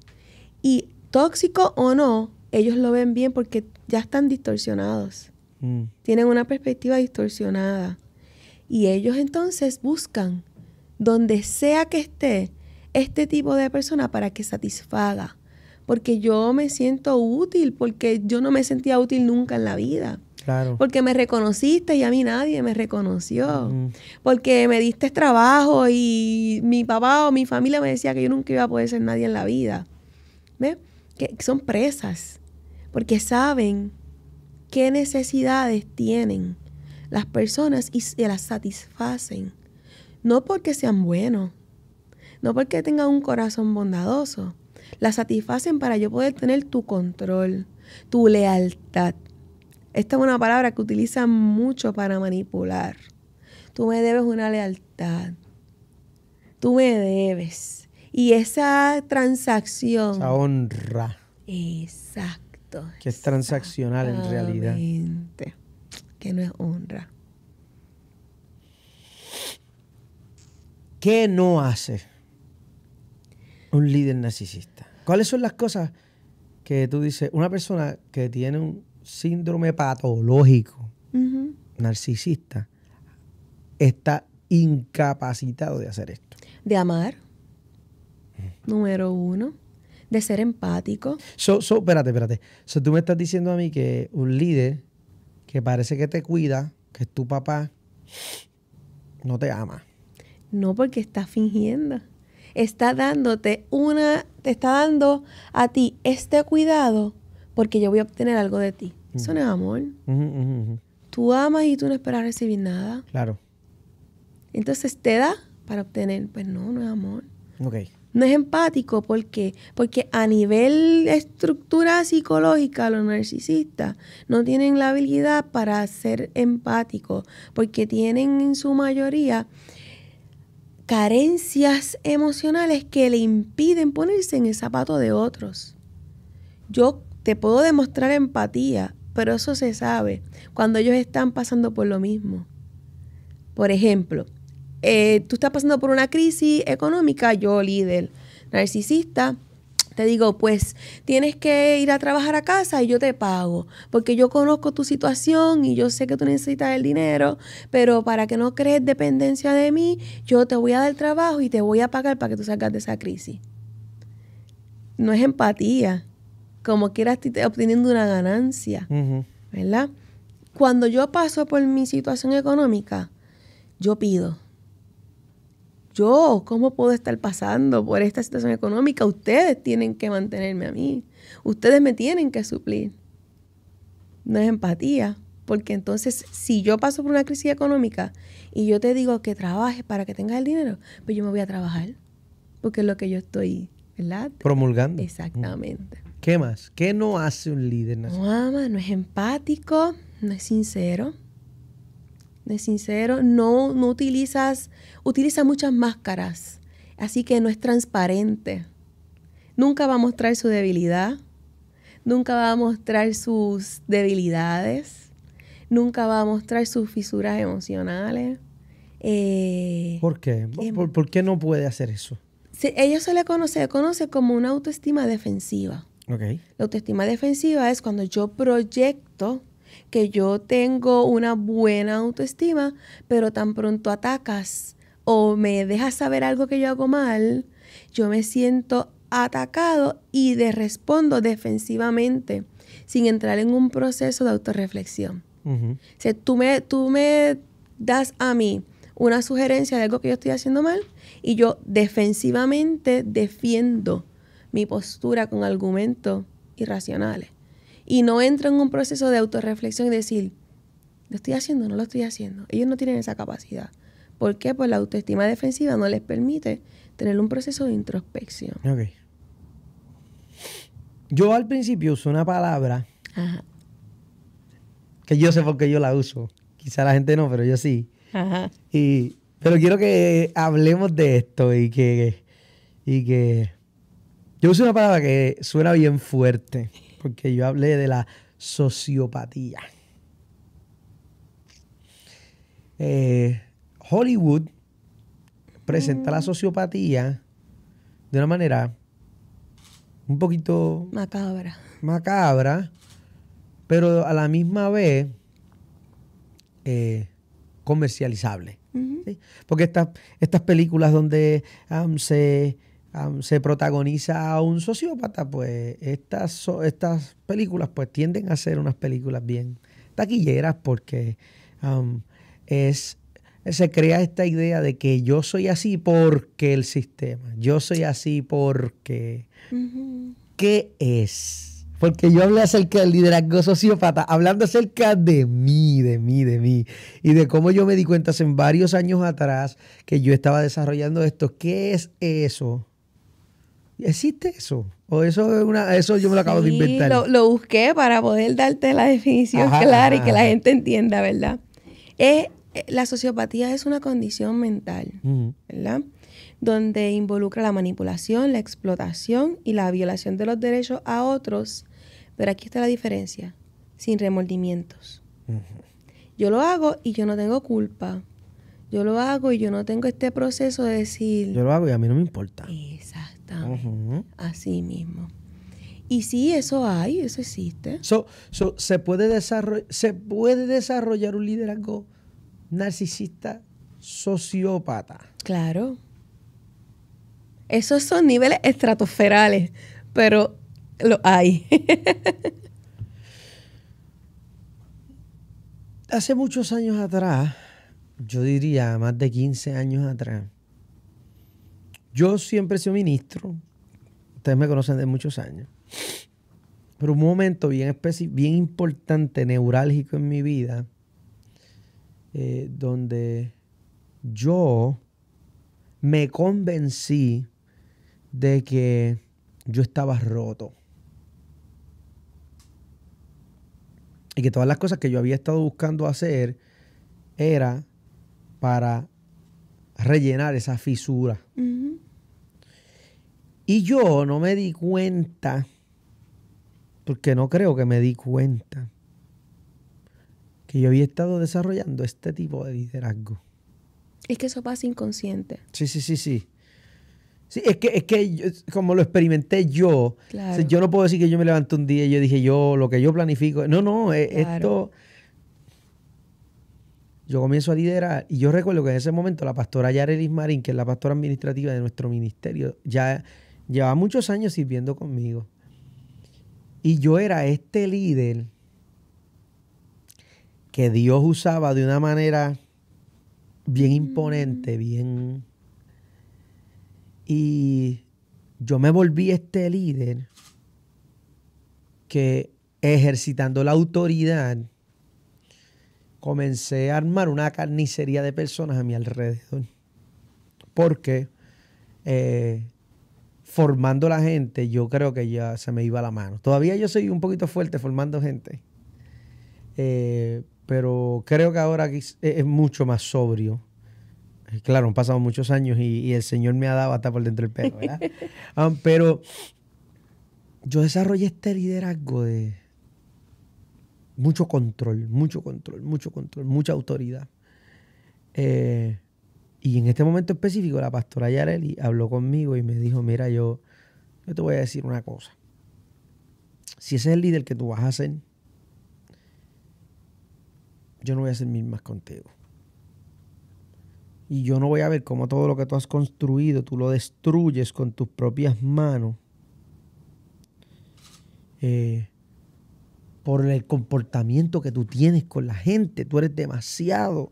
Y tóxico o no, ellos lo ven bien porque ya están distorsionados. Mm. Tienen una perspectiva distorsionada. Y ellos entonces buscan, donde sea que esté, este tipo de persona para que satisfaga. Porque yo me siento útil, porque yo no me sentía útil nunca en la vida. Porque me reconociste y a mí nadie me reconoció. Porque me diste trabajo y mi papá o mi familia me decía que yo nunca iba a poder ser nadie en la vida. Que son presas. Porque saben qué necesidades tienen las personas y se las satisfacen. No porque sean buenos, no porque tengan un corazón bondadoso. Las satisfacen para yo poder tener tu control, tu lealtad esta es una palabra que utilizan mucho para manipular. Tú me debes una lealtad. Tú me debes. Y esa transacción. Esa honra. Exacto. Que es transaccional en realidad. Que no es honra. ¿Qué no hace un líder narcisista? ¿Cuáles son las cosas que tú dices? Una persona que tiene un síndrome patológico narcisista está incapacitado de hacer esto. De amar, número uno. De ser empático. So, so, espérate, espérate. tú me estás diciendo a mí que un líder que parece que te cuida, que es tu papá, no te ama. No, porque está fingiendo. Está dándote una, te está dando a ti este cuidado porque yo voy a obtener algo de ti. Eso no es amor. Tú amas y tú no esperas recibir nada. Claro. Entonces te da para obtener. Pues no, no es amor. Okay. No es empático. ¿Por qué? Porque a nivel de estructura psicológica, los narcisistas no tienen la habilidad para ser empáticos. Porque tienen en su mayoría carencias emocionales que le impiden ponerse en el zapato de otros. Yo te puedo demostrar empatía pero eso se sabe cuando ellos están pasando por lo mismo. Por ejemplo, eh, tú estás pasando por una crisis económica, yo líder narcisista, te digo, pues tienes que ir a trabajar a casa y yo te pago, porque yo conozco tu situación y yo sé que tú necesitas el dinero, pero para que no crees dependencia de mí, yo te voy a dar trabajo y te voy a pagar para que tú salgas de esa crisis. No es empatía, como quieras estoy obteniendo una ganancia, ¿verdad? Cuando yo paso por mi situación económica, yo pido, yo, ¿cómo puedo estar pasando por esta situación económica? Ustedes tienen que mantenerme a mí, ustedes me tienen que suplir. No es empatía, porque entonces si yo paso por una crisis económica y yo te digo que trabajes para que tengas el dinero, pues yo me voy a trabajar, porque es lo que yo estoy, ¿verdad? Promulgando. Exactamente. ¿Qué más? ¿Qué no hace un líder? Nacional? No ama, no es empático, no es sincero. No es sincero, no, no utilizas, utiliza muchas máscaras, así que no es transparente. Nunca va a mostrar su debilidad, nunca va a mostrar sus debilidades, nunca va a mostrar sus fisuras emocionales. Eh, ¿Por qué? Em, ¿Por, qué no puede hacer eso? ellos se le conoce, conoce como una autoestima defensiva. La autoestima defensiva es cuando yo proyecto que yo tengo una buena autoestima, pero tan pronto atacas o me dejas saber algo que yo hago mal, yo me siento atacado y de respondo defensivamente, sin entrar en un proceso de autorreflexión. o tú, me, tú me das a mí una sugerencia de algo que yo estoy haciendo mal y yo defensivamente defiendo mi postura con argumentos irracionales. Y no entro en un proceso de autorreflexión y decir, ¿lo estoy haciendo o no lo estoy haciendo? Ellos no tienen esa capacidad. ¿Por qué? Pues la autoestima defensiva no les permite tener un proceso de introspección. Ok. Yo al principio uso una palabra que yo sé por qué yo la uso. Quizá la gente no, pero yo sí. Ajá. Y, pero quiero que hablemos de esto y que, y que yo uso una palabra que suena bien fuerte, porque yo hablé de la sociopatía. Eh, Hollywood presenta la mm. sociopatía de una manera un poquito... Macabra. Macabra, pero a la misma vez eh, comercializable. Porque estas películas donde um, se se protagoniza a un sociópata, pues estas, estas películas pues tienden a ser unas películas bien taquilleras porque es, se crea esta idea de que yo soy así porque el sistema, yo soy así porque... ¿Qué es? Porque yo hablé acerca del liderazgo sociópata, hablando acerca de mí, de mí, de mí, y de cómo yo me di cuenta hace varios años atrás que yo estaba desarrollando esto. ¿Qué es eso ¿Existe eso? O eso una, eso yo me lo acabo de inventar. Lo, lo busqué para poder darte la definición clara y que la gente entienda, ¿verdad? Es, eh, la sociopatía es una condición mental, ¿verdad? Donde involucra la manipulación, la explotación y la violación de los derechos a otros. Pero aquí está la diferencia, sin remordimientos. Yo lo hago y yo no tengo culpa. Yo lo hago y yo no tengo este proceso de decir... Yo lo hago y a mí no me importa. Así mismo. Y sí, eso hay, eso existe. ¿se, puede ¿Se puede desarrollar un liderazgo narcisista sociópata? Claro. Esos son niveles estratosferales, pero lo hay. (laughs) Hace muchos años atrás, yo diría más de 15 años atrás, yo siempre he sido ministro. Ustedes me conocen desde muchos años. Pero un momento bien bien importante, neurálgico en mi vida, eh, donde yo me convencí de que yo estaba roto. Y que todas las cosas que yo había estado buscando hacer era para rellenar esa fisura. Y yo no me di cuenta, porque no creo que me di cuenta, que yo había estado desarrollando este tipo de liderazgo. Es que eso pasa inconsciente. Sí, sí, sí, sí. Sí, es que, como lo experimenté yo, yo no puedo decir que yo me levanté un día y yo dije, yo, lo que yo planifico. No, no, eh, esto. Yo comienzo a liderar y yo recuerdo que en ese momento la pastora Yarelis Marín, que es la pastora administrativa de nuestro ministerio, ya llevaba muchos años sirviendo conmigo. Y yo era este líder que Dios usaba de una manera bien imponente, mm. bien... Y yo me volví este líder que ejercitando la autoridad comencé a armar una carnicería de personas a mi alrededor. Porque eh, formando la gente, yo creo que ya se me iba la mano. Todavía yo soy un poquito fuerte formando gente. Eh, pero creo que ahora e-, es, mucho más sobrio. Eh, claro, han pasado muchos años y, el Señor me ha dado hasta por dentro del pelo, (laughs) ah, pero yo desarrollé este liderazgo de mucho control, mucho control, mucho control, mucha autoridad. Eh, y en este momento específico, la pastora Yareli habló conmigo y me dijo, mira, yo, te voy a decir una cosa. Si ese es el líder que tú vas a ser, yo no voy a ser mil más contigo. Y yo no voy a ver cómo todo lo que tú has construido, tú lo destruyes con tus propias manos. Eh, por el comportamiento que tú tienes con la gente. Tú eres demasiado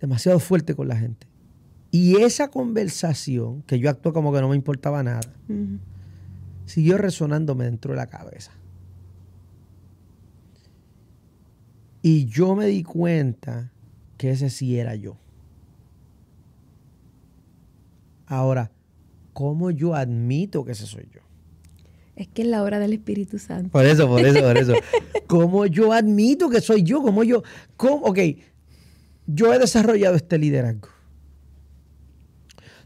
demasiado fuerte con la gente. Y esa conversación, que yo actué como que no me importaba nada, siguió resonándome dentro de la cabeza. Y yo me di cuenta que ese sí era yo. Ahora, ¿cómo yo admito que ese soy yo? Es que es la obra del Espíritu Santo. Por eso, por eso, por eso. (laughs) ¿Cómo yo admito que soy yo? ¿Cómo yo? Cómo, ok, yo he desarrollado este liderazgo.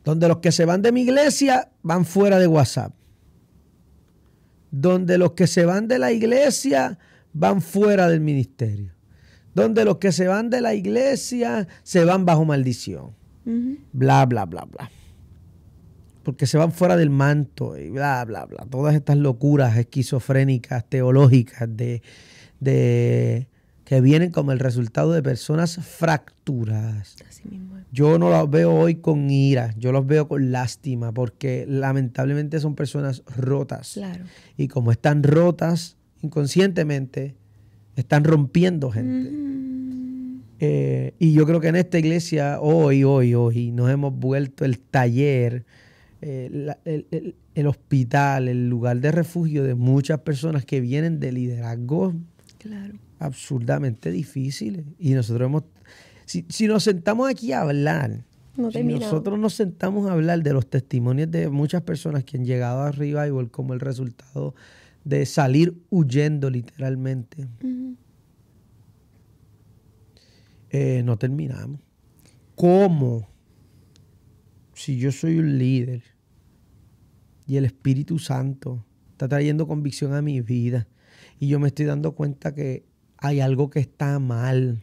Donde los que se van de mi iglesia van fuera de WhatsApp. Donde los que se van de la iglesia van fuera del ministerio. Donde los que se van de la iglesia se van bajo maldición. Bla, bla, bla, bla. Porque se van fuera del manto y bla, bla, bla. Todas estas locuras esquizofrénicas, teológicas, de, de que vienen como el resultado de personas fracturadas. Yo no los veo hoy con ira, yo los veo con lástima, porque lamentablemente son personas rotas. Claro. Y como están rotas, inconscientemente, están rompiendo gente. Eh, y yo creo que en esta iglesia, hoy, hoy, hoy, nos hemos vuelto el taller, eh, el, hospital, el lugar de refugio de muchas personas que vienen de liderazgo, claro absurdamente difícil Y nosotros hemos, si, nos sentamos aquí a hablar, si nosotros nos sentamos a hablar de los testimonios de muchas personas que han llegado a Revival como el resultado de salir huyendo literalmente, eh, no terminamos. ¿Cómo? Si yo soy un líder y el Espíritu Santo está trayendo convicción a mi vida y yo me estoy dando cuenta que hay algo que está mal,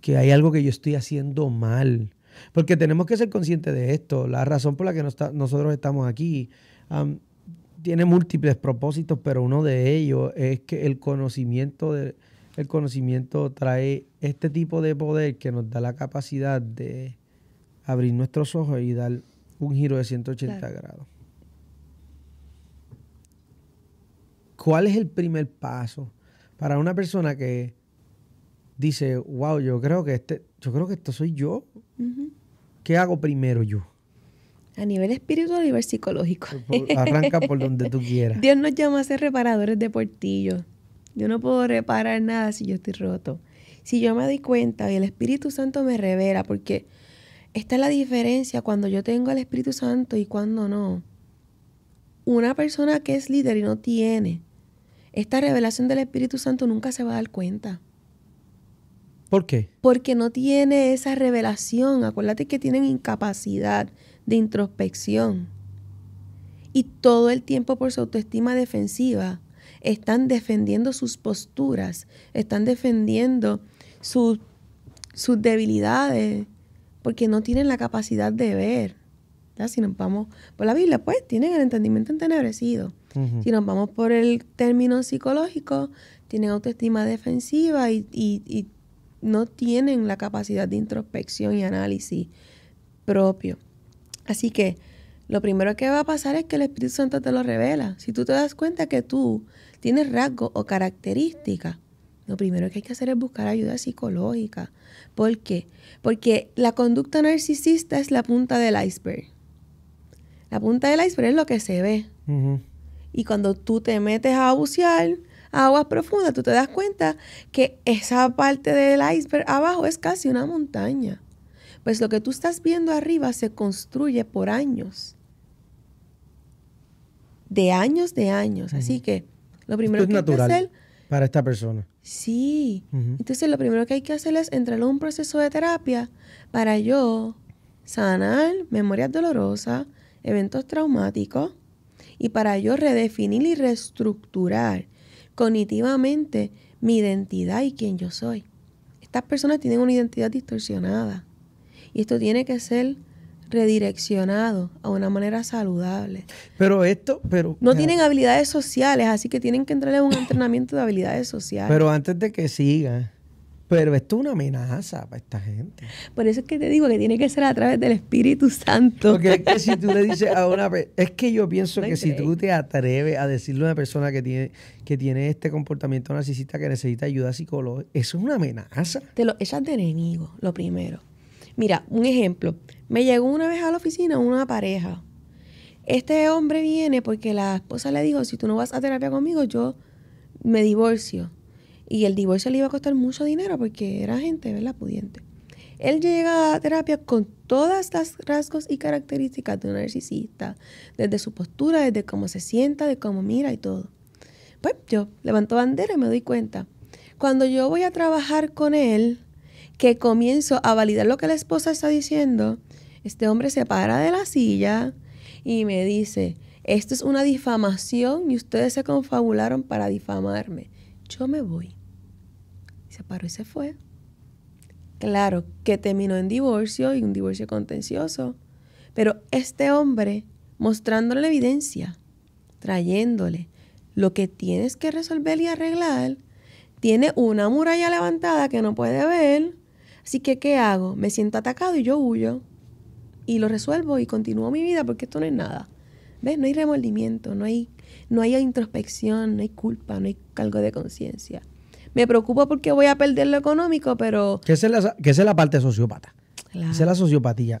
que hay algo que yo estoy haciendo mal. Porque tenemos que ser conscientes de esto. La razón por la que nosotros estamos aquí tiene múltiples propósitos, pero uno de ellos es que el conocimiento, el conocimiento trae este tipo de poder que nos da la capacidad de abrir nuestros ojos y dar un giro de 180 grados. ¿Cuál es el primer paso? para una persona que dice, wow, yo creo que este, yo creo que esto soy yo, ¿qué hago primero yo? A nivel espiritual, a nivel psicológico. Arranca por donde tú quieras. (laughs) Dios nos llama a ser reparadores de portillos. Yo no puedo reparar nada si yo estoy roto. Si yo me doy cuenta y el Espíritu Santo me revela, porque esta es la diferencia cuando yo tengo al Espíritu Santo y cuando no. Una persona que es líder y no tiene, esta revelación del Espíritu Santo nunca se va a dar cuenta. ¿Por qué? Porque no tiene esa revelación. Acuérdate que tienen incapacidad de introspección. Y todo el tiempo por su autoestima defensiva están defendiendo sus posturas, están defendiendo sus, sus debilidades, porque no tienen la capacidad de ver. Si nos vamos por pues la Biblia, pues tienen el entendimiento entenebrecido. Si nos vamos por el término psicológico, tienen autoestima defensiva y, y no tienen la capacidad de introspección y análisis propio. Así que lo primero que va a pasar es que el Espíritu Santo te lo revela. Si tú te das cuenta que tú tienes rasgos o características, lo primero que hay que hacer es buscar ayuda psicológica. ¿Por qué? Porque la conducta narcisista es la punta del iceberg. La punta del iceberg es lo que se ve. Y cuando tú te metes a bucear aguas profundas, tú te das cuenta que esa parte del iceberg abajo es casi una montaña. Pues lo que tú estás viendo arriba se construye por años. De años, de años. Así que lo primero que natural. que hacer para esta persona. Sí. Entonces lo primero que hay que hacer es entrar en un proceso de terapia para yo sanar memorias dolorosas, eventos traumáticos y para ello redefinir y reestructurar cognitivamente mi identidad y quién yo soy. Estas personas tienen una identidad distorsionada y esto tiene que ser redireccionado a una manera saludable. Pero esto, pero... No tienen habilidades sociales, así que tienen que entrarle en un (coughs) entrenamiento de habilidades sociales. Pero antes de que siga, pero esto es una amenaza para esta gente. Por eso es que te digo que tiene que ser a través del Espíritu Santo. Porque es que si tú le dices a una es que yo pienso que si tú te atreves a decirle a una persona que tiene, que tiene este comportamiento narcisista que necesita ayuda psicológica, eso es una amenaza. Te lo echas de enemigo, lo primero. Mira, un ejemplo. Me llegó una vez a la oficina una pareja. Este hombre viene porque la esposa le dijo, si tú no vas a terapia conmigo, yo me divorcio. Y el divorcio le iba a costar mucho dinero porque era gente, ¿verdad? Pudiente. Él llega a terapia con todas las rasgos y características de un narcisista, desde su postura, desde cómo se sienta, de cómo mira y todo. Pues yo levanto bandera y me doy cuenta. Cuando yo voy a trabajar con él, que comienzo a validar lo que la esposa está diciendo, este hombre se para de la silla y me dice, esto es una difamación y ustedes se confabularon para difamarme. Yo me voy se paró y se fue. Claro, que terminó en divorcio y un divorcio contencioso. Pero este hombre, mostrándole la evidencia, trayéndole lo que tienes que resolver y arreglar, tiene una muralla levantada que no puede ver. Así que, ¿qué hago? Me siento atacado y yo huyo. Y lo resuelvo y continúo mi vida porque esto no es nada. ¿Ves? No hay remordimiento, no hay, no hay introspección, no hay culpa, no hay cargo de conciencia me preocupo porque voy a perder lo económico, pero... qué es la, es la parte sociópata. esa es la sociopatía.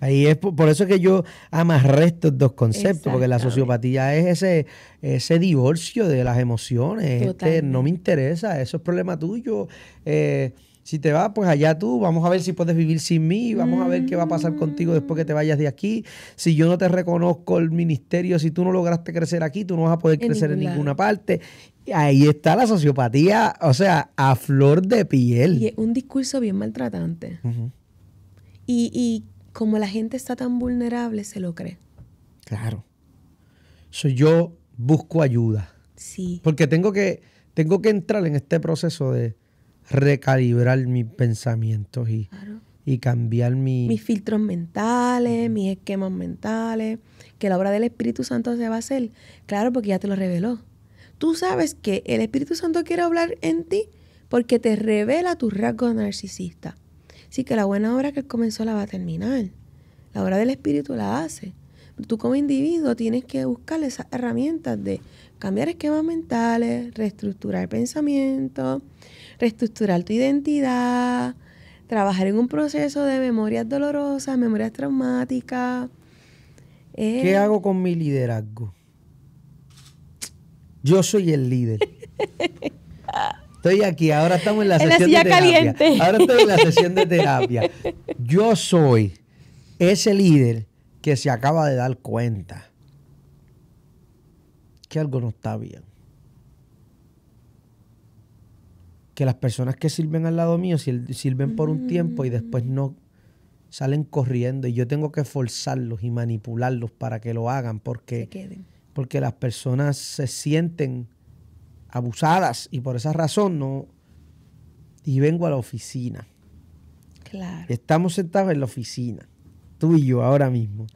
Ahí, es por, eso que yo amarré estos dos conceptos, porque la sociopatía es ese, ese divorcio de las emociones. Este, no me interesa, eso es problema tuyo. Eh, si te vas, pues allá tú, vamos a ver si puedes vivir sin mí, vamos a ver qué va a pasar contigo después que te vayas de aquí. Si yo no te reconozco el ministerio, si tú no lograste crecer aquí, tú no vas a poder crecer en ninguna parte ahí está la sociopatía, o sea, a flor de piel. Y es un discurso bien maltratante. y, y, como la gente está tan vulnerable, se lo cree. Claro. yo busco ayuda. Sí. Porque tengo que, tengo que entrar en este proceso de recalibrar mis pensamientos y, cambiar mi... mis filtros mentales, mis esquemas mentales. Que la obra del Espíritu Santo se va a hacer. Claro, porque ya te lo reveló. Tú sabes que el Espíritu Santo quiere hablar en ti porque te revela tus rasgos narcisista. Así que la buena obra que comenzó la va a terminar. La obra del Espíritu la hace. tú como individuo tienes que buscar esas herramientas de cambiar esquemas mentales, reestructurar pensamientos, reestructurar tu identidad, trabajar en un proceso de memorias dolorosas, memorias traumáticas. ¿Qué eh, hago con mi liderazgo? Yo soy el líder. Estoy aquí, ahora estamos en la sesión de terapia. Ahora estoy en la sesión de terapia. Yo soy ese líder que se acaba de dar cuenta que algo no está bien. Que las personas que sirven al lado mío sirven por un tiempo y después no salen corriendo y yo tengo que forzarlos y manipularlos para que lo hagan porque queden porque las personas se sienten abusadas y por esa razón no... Y vengo a la oficina. Claro. Estamos sentados en la oficina, tú y yo ahora mismo.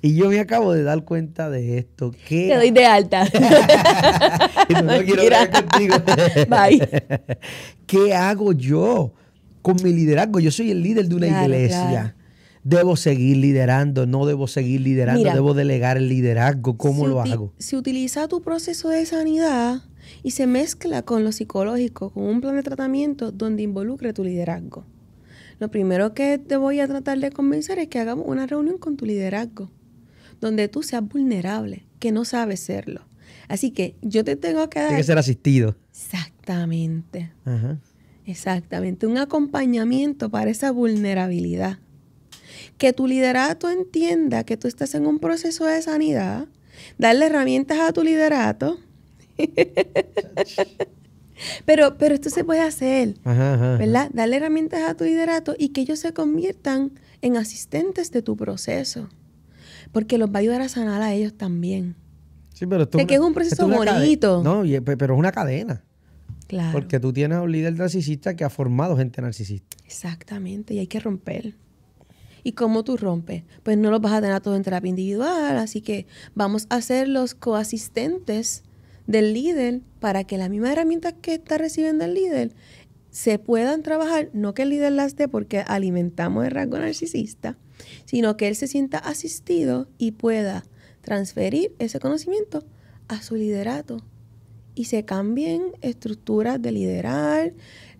Y yo me acabo de dar cuenta de esto. Te doy de alta. (laughs) no, no quiero hablar contigo. Bye. (laughs) ¿Qué hago yo con mi liderazgo? Yo soy el líder de una iglesia. ¿Debo seguir liderando? ¿No debo seguir liderando? ¿Debo delegar el liderazgo? ¿Cómo lo hago? Si utiliza tu proceso de sanidad y se mezcla con lo psicológico, con un plan de tratamiento donde involucre tu liderazgo. Lo primero que te voy a tratar de convencer es que hagamos una reunión con tu liderazgo, donde tú seas vulnerable, que no sabes serlo. Así que yo te tengo que dar... Tiene que ser asistido. Exactamente. Ajá. Exactamente. Un acompañamiento para esa vulnerabilidad que tu liderato entienda que tú estás en un proceso de sanidad, darle herramientas a tu liderato. (laughs) pero, esto se puede hacer, ¿verdad? Darle herramientas a tu liderato y que ellos se conviertan en asistentes de tu proceso, porque los va a ayudar a sanar a ellos también. Sí, pero que es un proceso bonito. No, pero es una cadena. Claro. Porque tú tienes a un líder narcisista que ha formado gente narcisista. Exactamente, y hay que romper. ¿Y cómo tú rompes? Pues no los vas a tener a todos en terapia individual, así que vamos a ser los coasistentes del líder para que las mismas herramientas que está recibiendo el líder se puedan trabajar, no que el líder las dé porque alimentamos el rasgo narcisista, sino que él se sienta asistido y pueda transferir ese conocimiento a su liderato y se cambien estructuras de liderar,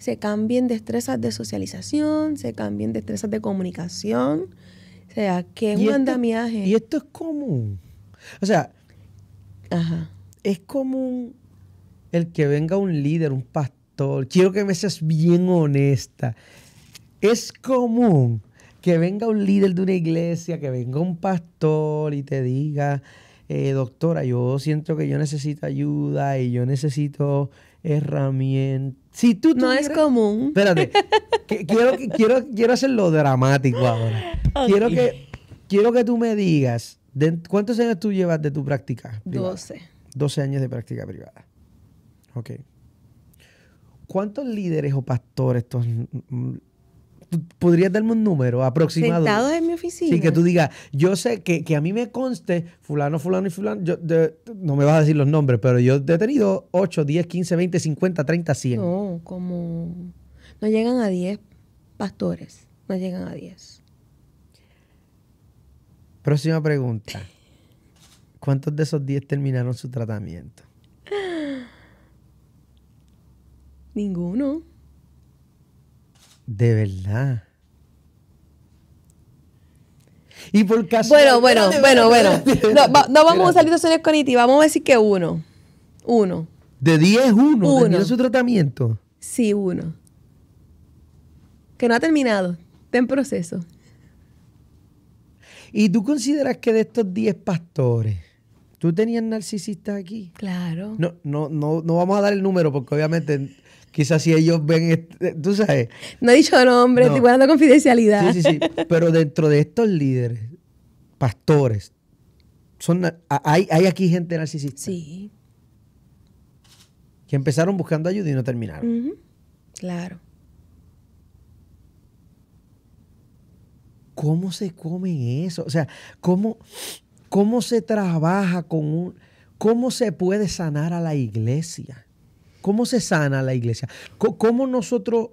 se cambien destrezas de socialización, se cambien destrezas de comunicación. O sea, que es un andamiaje. Y esto es común. O sea, es común el que venga un líder, un pastor. Quiero que me seas bien honesta. Es común que venga un líder de una iglesia, que venga un pastor y te diga, eh, doctora, yo siento que yo necesito ayuda y yo necesito herramienta. Si tú no es común. Espérate. (laughs) quiero, quiero, quiero hacerlo dramático ahora. Quiero, que, quiero que tú me digas, ¿cuántos años tú llevas de tu práctica? 12. 12 años de práctica privada. Ok. ¿Cuántos líderes o pastores tú podrías darme un número aproximado. Sentados en mi oficina. Sí, que tú digas, yo sé que, a mí me conste, fulano, fulano y fulano, yo, no me vas a decir los nombres, pero yo he tenido 8, 10, 15, 20, 50, 30, 100. No, como... No llegan a 10 pastores, no llegan a 10. Próxima pregunta. ¿Cuántos de esos 10 terminaron su tratamiento? (gasps) Ninguno. De verdad. Y por casualidad. Bueno, bueno, bueno, bueno. No, vamos a usar situaciones cognitivas, vamos a decir que uno. Uno. De 10, uno. uno. su tratamiento? Sí, uno. Que no ha terminado. Está en proceso. ¿Y tú consideras que de estos 10 pastores, tú tenías narcisistas aquí? Claro. No, no, no, no vamos a dar el número porque obviamente quizás si ellos ven, eh, tú sabes. No he dicho nombre, estoy guardando confidencialidad. Sí, sí, sí. Pero dentro de estos líderes, pastores, son, hay, aquí gente narcisista. Sí. Que empezaron buscando ayuda y no terminaron. Claro. ¿Cómo se come eso? O sea, ¿cómo, cómo se trabaja con un... ¿Cómo se puede sanar a la iglesia? ¿Cómo se sana la iglesia? ¿Cómo, nosotros...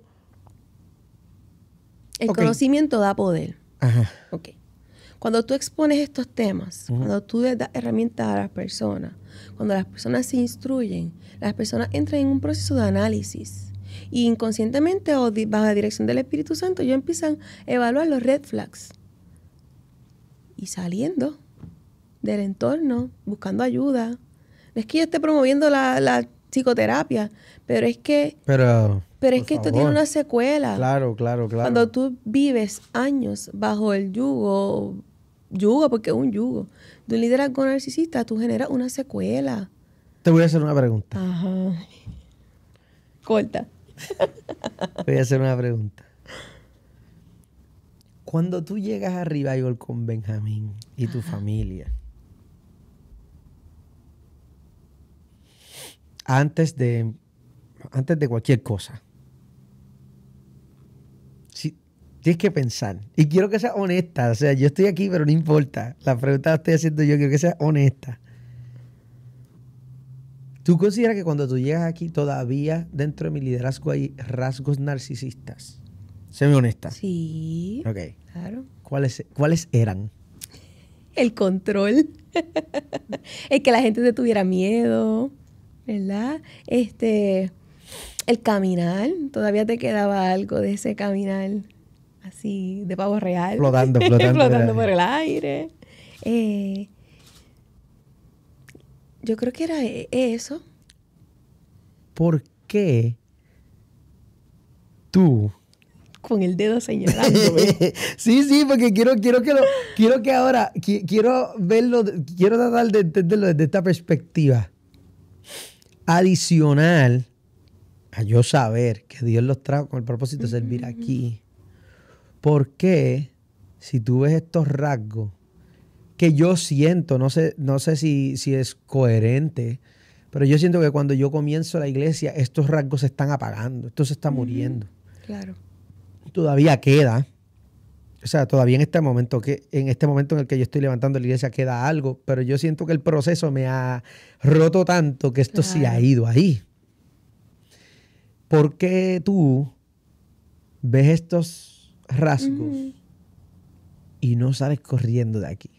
El conocimiento da poder. Ajá. Ok. Cuando tú expones estos temas, cuando tú das herramientas a las personas, cuando las personas se instruyen, las personas entran en un proceso de análisis. Y inconscientemente o bajo la dirección del Espíritu Santo, ellos empiezan a evaluar los red flags. Y saliendo del entorno, buscando ayuda. No es que yo esté promoviendo la psicoterapia, pero es que... Pero... es que esto tiene una secuela. Claro, claro, claro. Cuando tú vives años bajo el yugo, yugo porque es un yugo, de un liderazgo narcisista, tú generas una secuela. Te voy a hacer una pregunta. Ajá. (laughs) Corta. voy a hacer una pregunta. Cuando tú llegas a igual con Benjamín y tu familia, antes de, antes de cualquier cosa. tienes que pensar. Y quiero que seas honesta. O sea, yo estoy aquí, pero no importa. La pregunta la estoy haciendo yo, quiero que sea honesta. ¿Tú consideras que cuando tú llegas aquí todavía dentro de mi liderazgo hay rasgos narcisistas? Séme honesta. Sí. Ok. Claro. ¿Cuáles, ¿Cuáles eran? El control. (laughs) el que la gente te tuviera miedo. ¿verdad? Este, el caminar, todavía te quedaba algo de ese caminar así de pavo real. Flotando, (laughs) por el aire. Eh, yo creo que era e, eso. ¿Por qué tú con el dedo señalando (laughs) sí, sí, porque quiero, quiero que lo, quiero que ahora, quiero verlo, quiero tratar de entenderlo desde esta perspectiva adicional a yo saber que Dios los trajo con el propósito de servir aquí, porque si tú ves estos rasgos que yo siento, no sé, no sé si, si es coherente, pero yo siento que cuando yo comienzo la iglesia, estos rasgos se están apagando, esto se está muriendo. Claro. Todavía queda, o sea, todavía en este momento, que en este momento en el que yo estoy levantando la iglesia queda algo, pero yo siento que el proceso me ha roto tanto que esto sí ha ido ahí. ¿Por qué tú ves estos rasgos y no sales corriendo de aquí?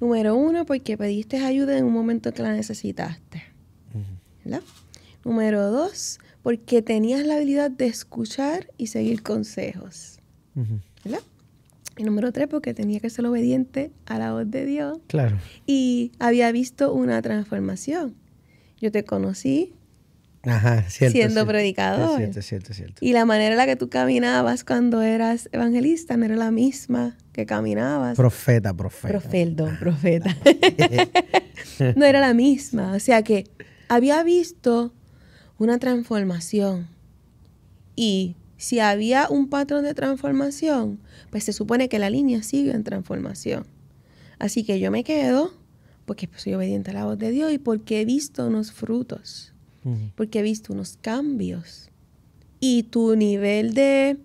Número uno, porque pediste ayuda en un momento que la necesitaste. ¿verdad? Número dos, porque tenías la habilidad de escuchar y seguir consejos. Y número tres, porque tenía que ser obediente a la voz de Dios. Claro. Y había visto una transformación. Yo te conocí siendo predicador. Cierto, cierto, cierto. Y la manera en la que tú caminabas cuando eras evangelista no era la misma que caminabas. Profeta, profeta. Profeldo, ah. profeta. (laughs) no era la misma. O sea que había visto una transformación. Y si había un patrón de transformación, pues se supone que la línea sigue en transformación. Así que yo me quedo porque pues, soy obediente a la voz de Dios y porque he visto unos frutos, porque he visto unos cambios. Y tu nivel de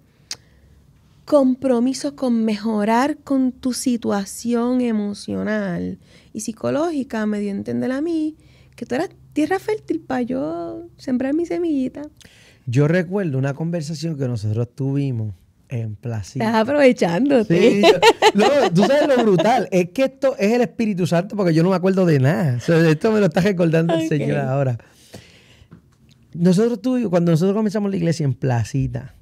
compromiso con mejorar con tu situación emocional y psicológica me dio a entender a mí que tú eras tierra fértil para yo sembrar mi semillita. Yo recuerdo una conversación que nosotros tuvimos en Placita. Estás aprovechándote. tú sabes lo brutal. Es que esto es el Espíritu Santo porque yo no me acuerdo de nada. esto me lo está recordando el Señor ahora. Nosotros tuvimos, cuando nosotros comenzamos la iglesia en Placita,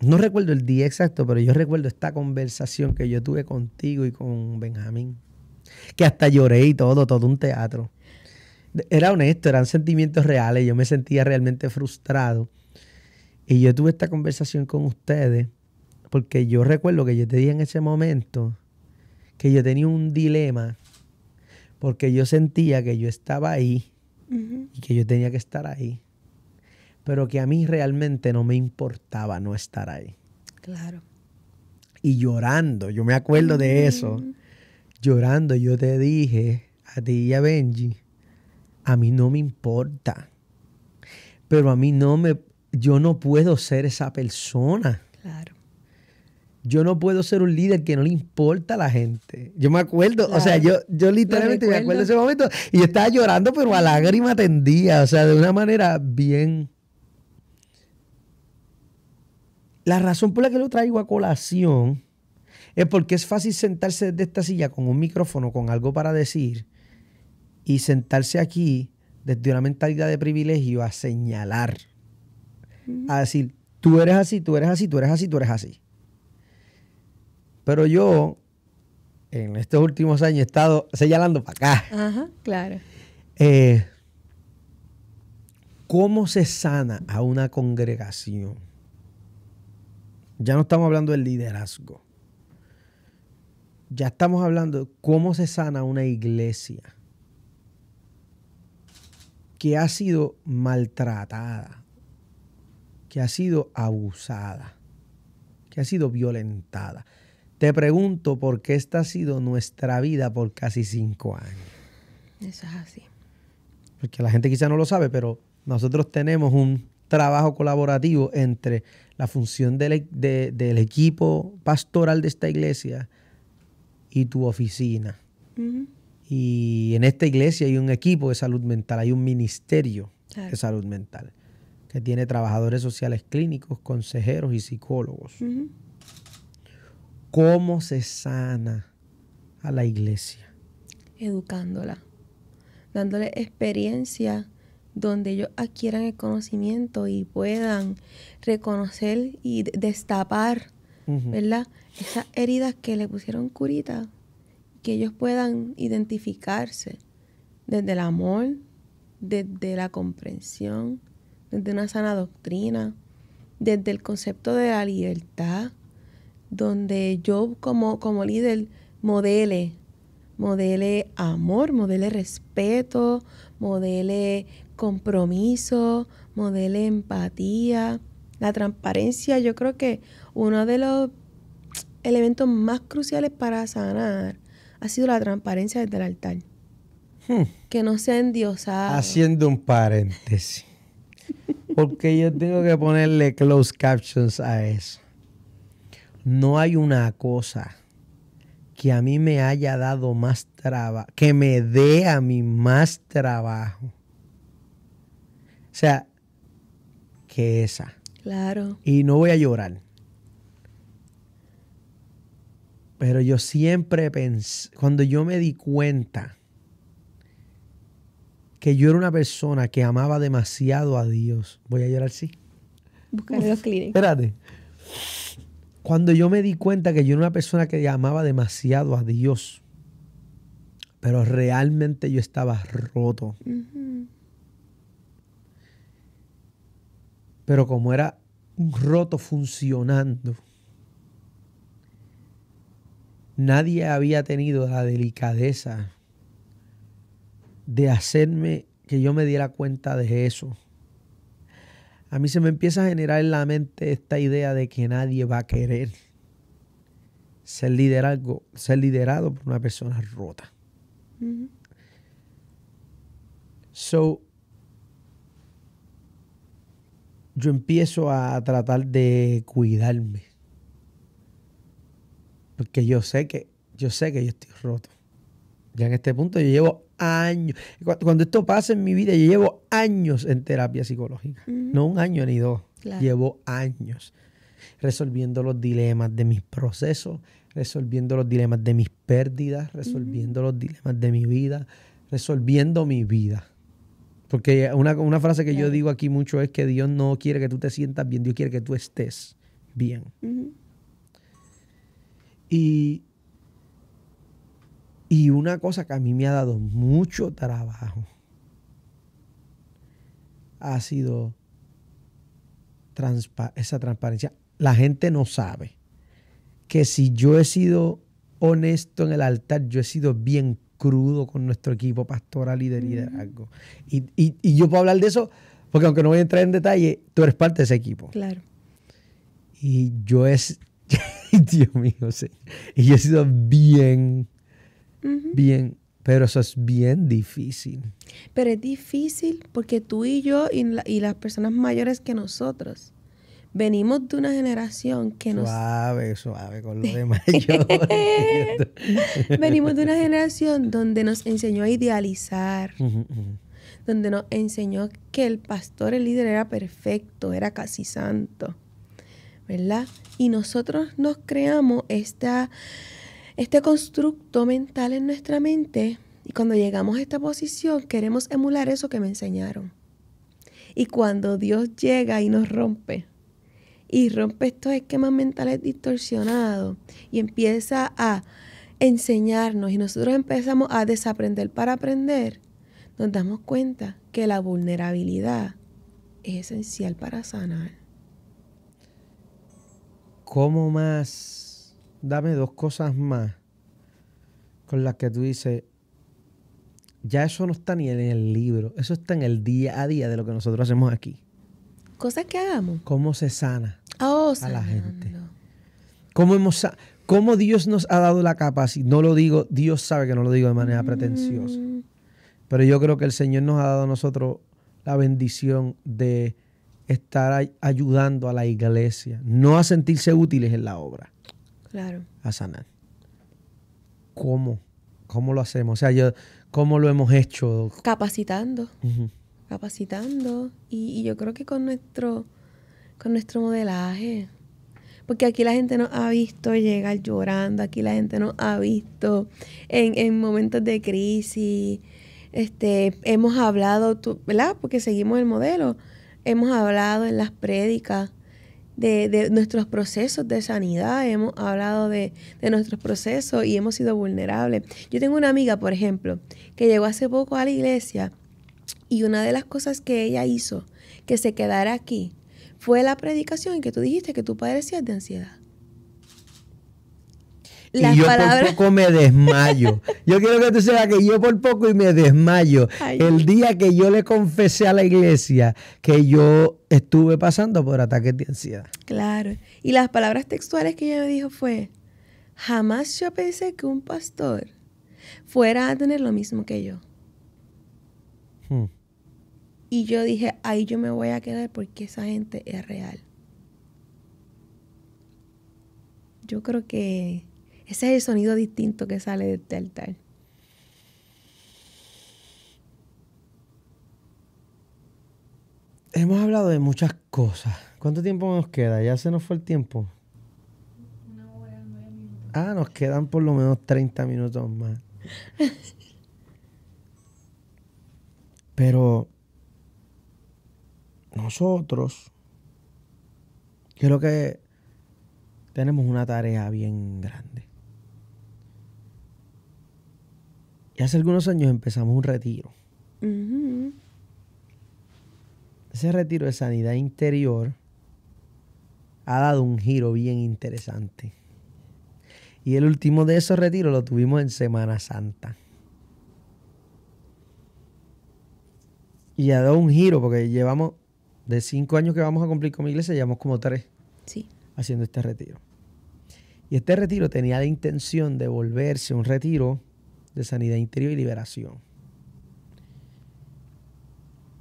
no recuerdo el día exacto, pero yo recuerdo esta conversación que yo tuve contigo y con Benjamín. Que hasta lloré y todo, todo un teatro. Era honesto, eran sentimientos reales. Yo me sentía realmente frustrado y yo tuve esta conversación con ustedes porque yo recuerdo que yo te dije en ese momento que yo tenía un dilema porque yo sentía que yo estaba ahí y que yo tenía que estar ahí, pero que a mí realmente no me importaba no estar ahí. Claro. Y llorando, yo me acuerdo de eso, llorando yo te dije a ti y a Benji, a mí no me importa, pero a mí no me yo no puedo ser esa persona. Claro. Yo no puedo ser un líder que no le importa a la gente. Yo me acuerdo, o sea, yo, yo literalmente me acuerdo de ese momento y estaba llorando, pero a lágrima tendía, o sea, de una manera bien. La razón por la que lo traigo a colación es porque es fácil sentarse desde esta silla con un micrófono, con algo para decir, y sentarse aquí desde una mentalidad de privilegio a señalar a decir, tú eres así, tú eres así, tú eres así, tú eres así. Pero yo, en estos últimos años, he estado señalando para acá. Ajá, claro. Eh, ¿Cómo se sana a una congregación? Ya no estamos hablando del liderazgo. Ya estamos hablando de cómo se sana una iglesia que ha sido maltratada que ha sido abusada, que ha sido violentada. Te pregunto por qué esta ha sido nuestra vida por casi cinco años. Eso es así. Porque la gente quizá no lo sabe, pero nosotros tenemos un trabajo colaborativo entre la función del, e-, equipo pastoral de esta iglesia y tu oficina. Y en esta iglesia hay un equipo de salud mental, hay un ministerio de salud mental que tiene trabajadores sociales clínicos, consejeros y psicólogos. ¿Cómo se sana a la iglesia? Educándola, dándole experiencia donde ellos adquieran el conocimiento y puedan reconocer y destapar, Esas heridas que le pusieron curita, que ellos puedan identificarse desde el amor, desde la comprensión, desde una sana doctrina, desde el concepto de la libertad, donde yo como, como líder modele, modele amor, modele respeto, modele compromiso, modele empatía. La transparencia yo creo que uno de los elementos más cruciales para sanar ha sido la transparencia desde el altar. Hmm. Que no sea endiosada. Haciendo un paréntesis. Porque yo tengo que ponerle close captions a eso. No hay una cosa que a mí me haya dado más trabajo, que me dé a mí más trabajo. O sea, que esa. Claro. Y no voy a llorar. Pero yo siempre pensé, cuando yo me di cuenta que yo era una persona que amaba demasiado a Dios. Voy a llorar, sí. los clínicos. Espérate. Cuando yo me di cuenta que yo era una persona que amaba demasiado a Dios, pero realmente yo estaba roto. Pero como era un roto funcionando, nadie había tenido la delicadeza de hacerme que yo me diera cuenta de eso. A mí se me empieza a generar en la mente esta idea de que nadie va a querer ser, liderado por una persona rota. So, yo empiezo a tratar de cuidarme. Porque yo sé que, yo sé que yo estoy roto. Ya en este punto yo llevo años. Cuando esto pasa en mi vida, yo llevo años en terapia psicológica. No un año ni dos. Llevo años resolviendo los dilemas de mis procesos, resolviendo los dilemas de mis pérdidas, resolviendo los dilemas de mi vida, resolviendo mi vida. Porque una, frase que yo digo aquí mucho es que Dios no quiere que tú te sientas bien, Dios quiere que tú estés bien. Y y una cosa que a mí me ha dado mucho trabajo ha sido esa transparencia. La gente no sabe que si yo he sido honesto en el altar, yo he sido bien crudo con nuestro equipo pastoral y de liderazgo. Y, y, yo puedo hablar de eso, porque aunque no voy a entrar en detalle, tú eres parte de ese equipo. Claro. Y yo es, (laughs) Dios mío, sí. y yo he sido bien Bien, pero eso es bien difícil. Pero es difícil porque tú y yo y, las personas mayores que nosotros venimos de una generación que nos... Suave, suave con lo (laughs) de (laughs) venimos de una generación donde nos enseñó a idealizar, donde nos enseñó que el pastor, el líder era perfecto, era casi santo, ¿verdad? Y nosotros nos creamos esta este constructo mental en nuestra mente y cuando llegamos a esta posición queremos emular eso que me enseñaron. Y cuando Dios llega y nos rompe, y rompe estos esquemas mentales distorsionados y empieza a enseñarnos y nosotros empezamos a desaprender para aprender, nos damos cuenta que la vulnerabilidad es esencial para sanar. ¿Cómo más dame dos cosas más con las que tú dices, ya eso no está ni en el libro, eso está en el día a día de lo que nosotros hacemos aquí. Cosas que hagamos. ¿Cómo se sana oh, a la gente? ¿Cómo, hemos, Dios nos ha dado la capacidad? No lo digo, Dios sabe que no lo digo de manera mm. pretenciosa, pero yo creo que el Señor nos ha dado a nosotros la bendición de estar ayudando a la iglesia, no a sentirse útiles en la obra claro. a sanar. ¿Cómo? ¿Cómo lo hacemos? O sea, yo, ¿cómo lo hemos hecho? Capacitando. Capacitando. Y, yo creo que con nuestro, con nuestro modelaje. Porque aquí la gente nos ha visto llegar llorando, aquí la gente nos ha visto en, momentos de crisis. Este, hemos hablado, ¿verdad? Porque seguimos el modelo. Hemos hablado en las prédicas de, nuestros procesos de sanidad, hemos hablado de, de, nuestros procesos y hemos sido vulnerables. Yo tengo una amiga, por ejemplo, que llegó hace poco a la iglesia y una de las cosas que ella hizo que se quedara aquí fue la predicación que tú dijiste que tú padecías de ansiedad y yo por poco me desmayo. Yo quiero que tú sepas que yo por poco y me desmayo. El día que yo le confesé a la iglesia que yo estuve pasando por ataques de ansiedad. Claro. Y las palabras textuales que ella me dijo fue, jamás yo pensé que un pastor fuera a tener lo mismo que yo. Hmm. Y yo dije, ahí yo me voy a quedar porque esa gente es real. Yo creo que ese es el sonido distinto que sale de este Hemos hablado de muchas cosas. ¿Cuánto tiempo nos queda? Ya se nos fue el tiempo. Una hora, nueve minutos. Ah, nos quedan por lo menos 30 minutos más. (laughs) Pero nosotros, creo que tenemos una tarea bien grande. hace algunos años empezamos un retiro. Ese retiro de sanidad interior ha dado un giro bien interesante. Y el último de esos retiros lo tuvimos en Semana Santa. Y ha dado un giro porque llevamos, de cinco años que vamos a cumplir con mi iglesia, llevamos como tres sí. haciendo este retiro. Y este retiro tenía la intención de volverse un retiro de sanidad interior y liberación.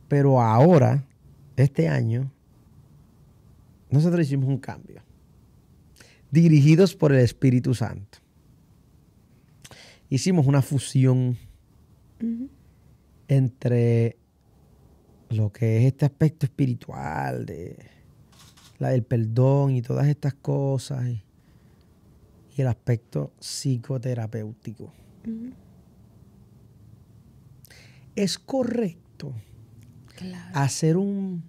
Pero ahora, este año, nosotros hicimos un cambio, dirigidos por el Espíritu Santo. Hicimos una fusión entre lo que es este aspecto espiritual, de, la del perdón y todas estas cosas, y el aspecto psicoterapéutico. Es correcto hacer un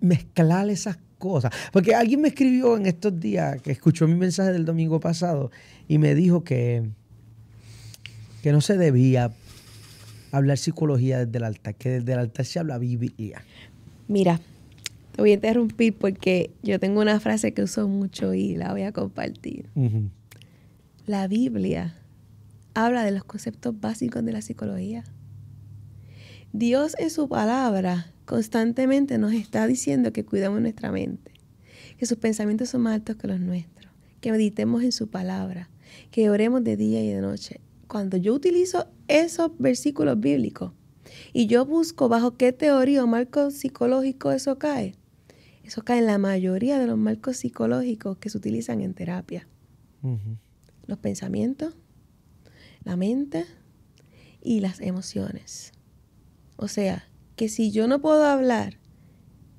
mezclar esas cosas. Porque alguien me escribió en estos días que escuchó mi mensaje del domingo pasado y me dijo que, que no se debía hablar psicología desde el altar, que desde el altar se habla Biblia. Mira, te voy a interrumpir porque yo tengo una frase que uso mucho y la voy a compartir. La Biblia habla de los conceptos básicos de la psicología. Dios en su palabra constantemente nos está diciendo que cuidemos nuestra mente, que sus pensamientos son más altos que los nuestros, que meditemos en su palabra, que oremos de día y de noche. Cuando yo utilizo esos versículos bíblicos y yo busco bajo qué teoría o marco psicológico eso cae, eso cae en la mayoría de los marcos psicológicos que se utilizan en terapia. Los pensamientos, la mente y las emociones. O sea, que si yo no puedo hablar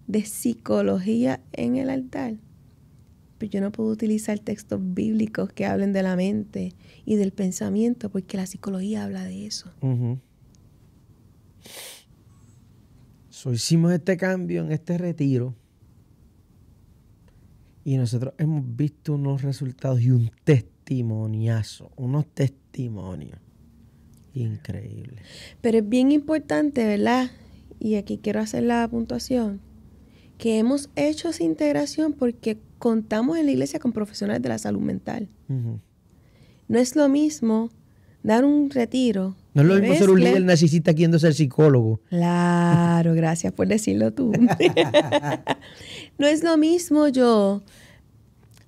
de psicología en el altar, pues yo no puedo utilizar textos bíblicos que hablen de la mente y del pensamiento, porque la psicología habla de eso. hicimos este cambio en este retiro y nosotros hemos visto unos resultados y un test testimonios, unos testimonios increíbles. Pero es bien importante, ¿verdad? Y aquí quiero hacer la puntuación, que hemos hecho esa integración porque contamos en la iglesia con profesionales de la salud mental. No es lo mismo dar un retiro. No es lo mismo ser un líder quién es ser psicólogo. Claro, (laughs) gracias por decirlo tú. (laughs) no es lo mismo yo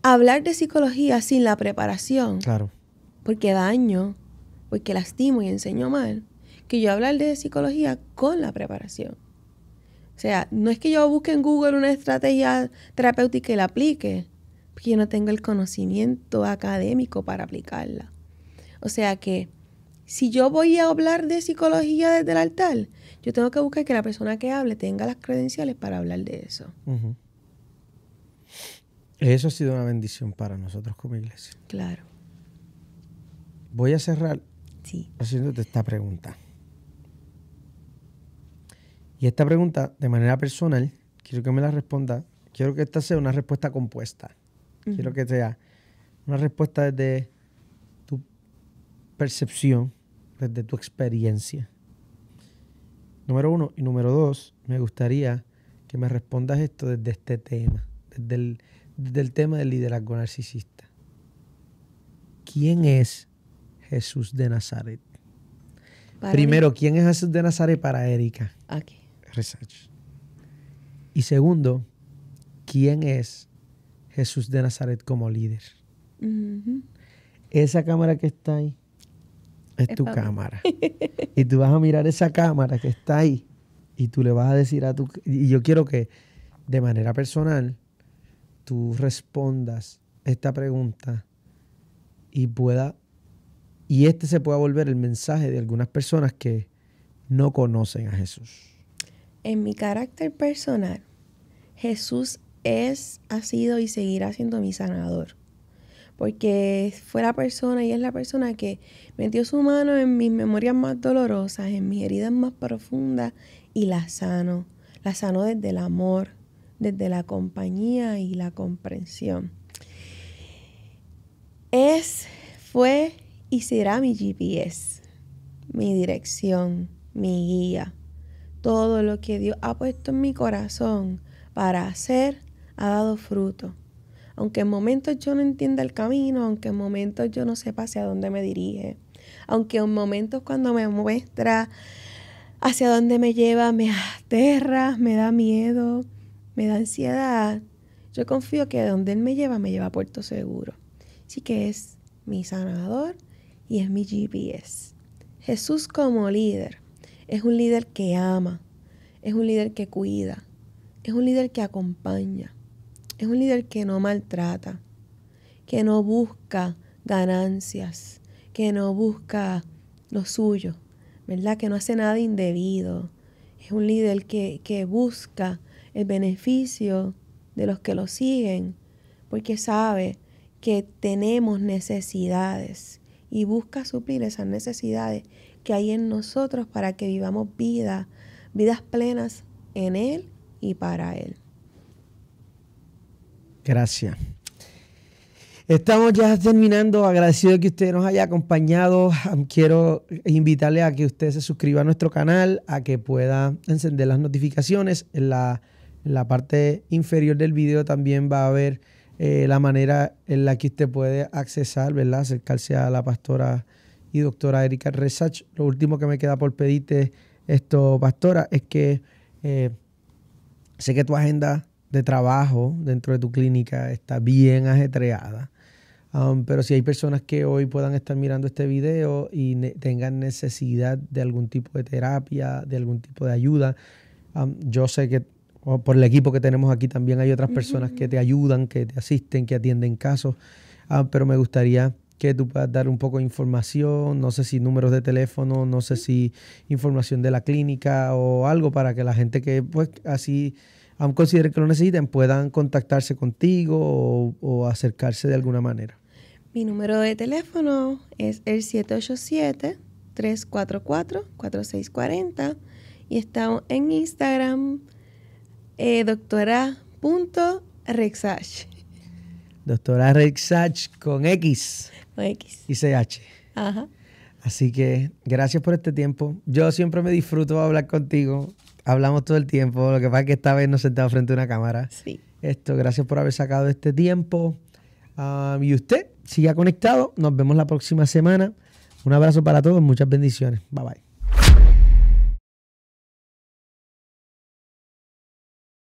hablar de psicología sin la preparación. Claro. Porque daño, porque lastimo y enseño mal. Que yo hablar de psicología con la preparación. O sea, no es que yo busque en Google una estrategia terapéutica y la aplique, porque yo no tengo el conocimiento académico para aplicarla. O sea que si yo voy a hablar de psicología desde el altar, yo tengo que buscar que la persona que hable tenga las credenciales para hablar de eso. Eso ha sido una bendición para nosotros como iglesia. Claro. Voy a cerrar sí. haciéndote esta pregunta. Y esta pregunta, de manera personal, quiero que me la responda. Quiero que esta sea una respuesta compuesta. Quiero que sea una respuesta desde tu percepción, desde tu experiencia. Número uno. Y número dos, me gustaría que me respondas esto desde este tema, desde el, del tema del liderazgo narcisista. ¿Quién es Jesús de Nazaret? Primero, ¿quién es Jesús de Nazaret para Erika? Aquí. Research. Y segundo, ¿quién es Jesús de Nazaret como líder? Esa cámara que está ahí es, es tu cámara. y tú vas a mirar esa cámara que está ahí y tú le vas a decir a tu... Y yo quiero que de manera personal tú respondas esta pregunta y pueda y este se pueda volver el mensaje de algunas personas que no conocen a Jesús. En mi carácter personal, Jesús es, ha sido y seguirá siendo mi sanador. Porque fue la persona y es la persona que metió su mano en mis memorias más dolorosas, en mis heridas más profundas y la sano la sano desde el amor, desde la compañía y la comprensión. Es, fue y será mi GPS, mi dirección, mi guía. Todo lo que Dios ha puesto en mi corazón para hacer ha dado fruto. Aunque en momentos yo no entienda el camino, aunque en momentos yo no sepa hacia dónde me dirige, aunque en momentos cuando me muestra hacia dónde me lleva me aterra, me da miedo, me da ansiedad, yo confío que donde Él me lleva, me lleva a puerto seguro. Así que es mi sanador y es mi GPS. Jesús como líder es un líder que ama, es un líder que cuida, es un líder que acompaña, es un líder que no maltrata, que no busca ganancias, que no busca lo suyo, ¿verdad? Que no hace nada indebido. Es un líder que, que busca el beneficio de los que lo siguen, porque sabe que tenemos necesidades y busca suplir esas necesidades que hay en nosotros para que vivamos vida, vidas plenas en Él y para Él. Gracias. Estamos ya terminando. Agradecido que usted nos haya acompañado. Quiero invitarle a que usted se suscriba a nuestro canal, a que pueda encender las notificaciones en la en la parte inferior del video también va a haber eh, la manera en la que usted puede accesar, ¿verdad? Acercarse a la pastora y doctora Erika Resach. Lo último que me queda por pedirte esto, pastora, es que eh, sé que tu agenda de trabajo dentro de tu clínica está bien ajetreada. Um, pero si hay personas que hoy puedan estar mirando este video y tengan necesidad de algún tipo de terapia, de algún tipo de ayuda, um, yo sé que por el equipo que tenemos aquí también hay otras personas que te ayudan, que te asisten, que atienden casos. Ah, pero me gustaría que tú puedas dar un poco de información, no sé si números de teléfono, no sé si información de la clínica o algo para que la gente que pues así aún considere que lo necesiten puedan contactarse contigo o, acercarse de alguna manera. Mi número de teléfono es el 787-344-4640 y estamos en Instagram eh, doctora punto Rexach. Doctora Rexach con X. Con X. Y CH. Así que gracias por este tiempo. Yo siempre me disfruto hablar contigo. Hablamos todo el tiempo. Lo que pasa es que esta vez nos sentamos frente a una cámara. Sí. Esto, gracias por haber sacado este tiempo. Ah, y usted, siga conectado. Nos vemos la próxima semana. Un abrazo para todos. Muchas bendiciones. Bye bye.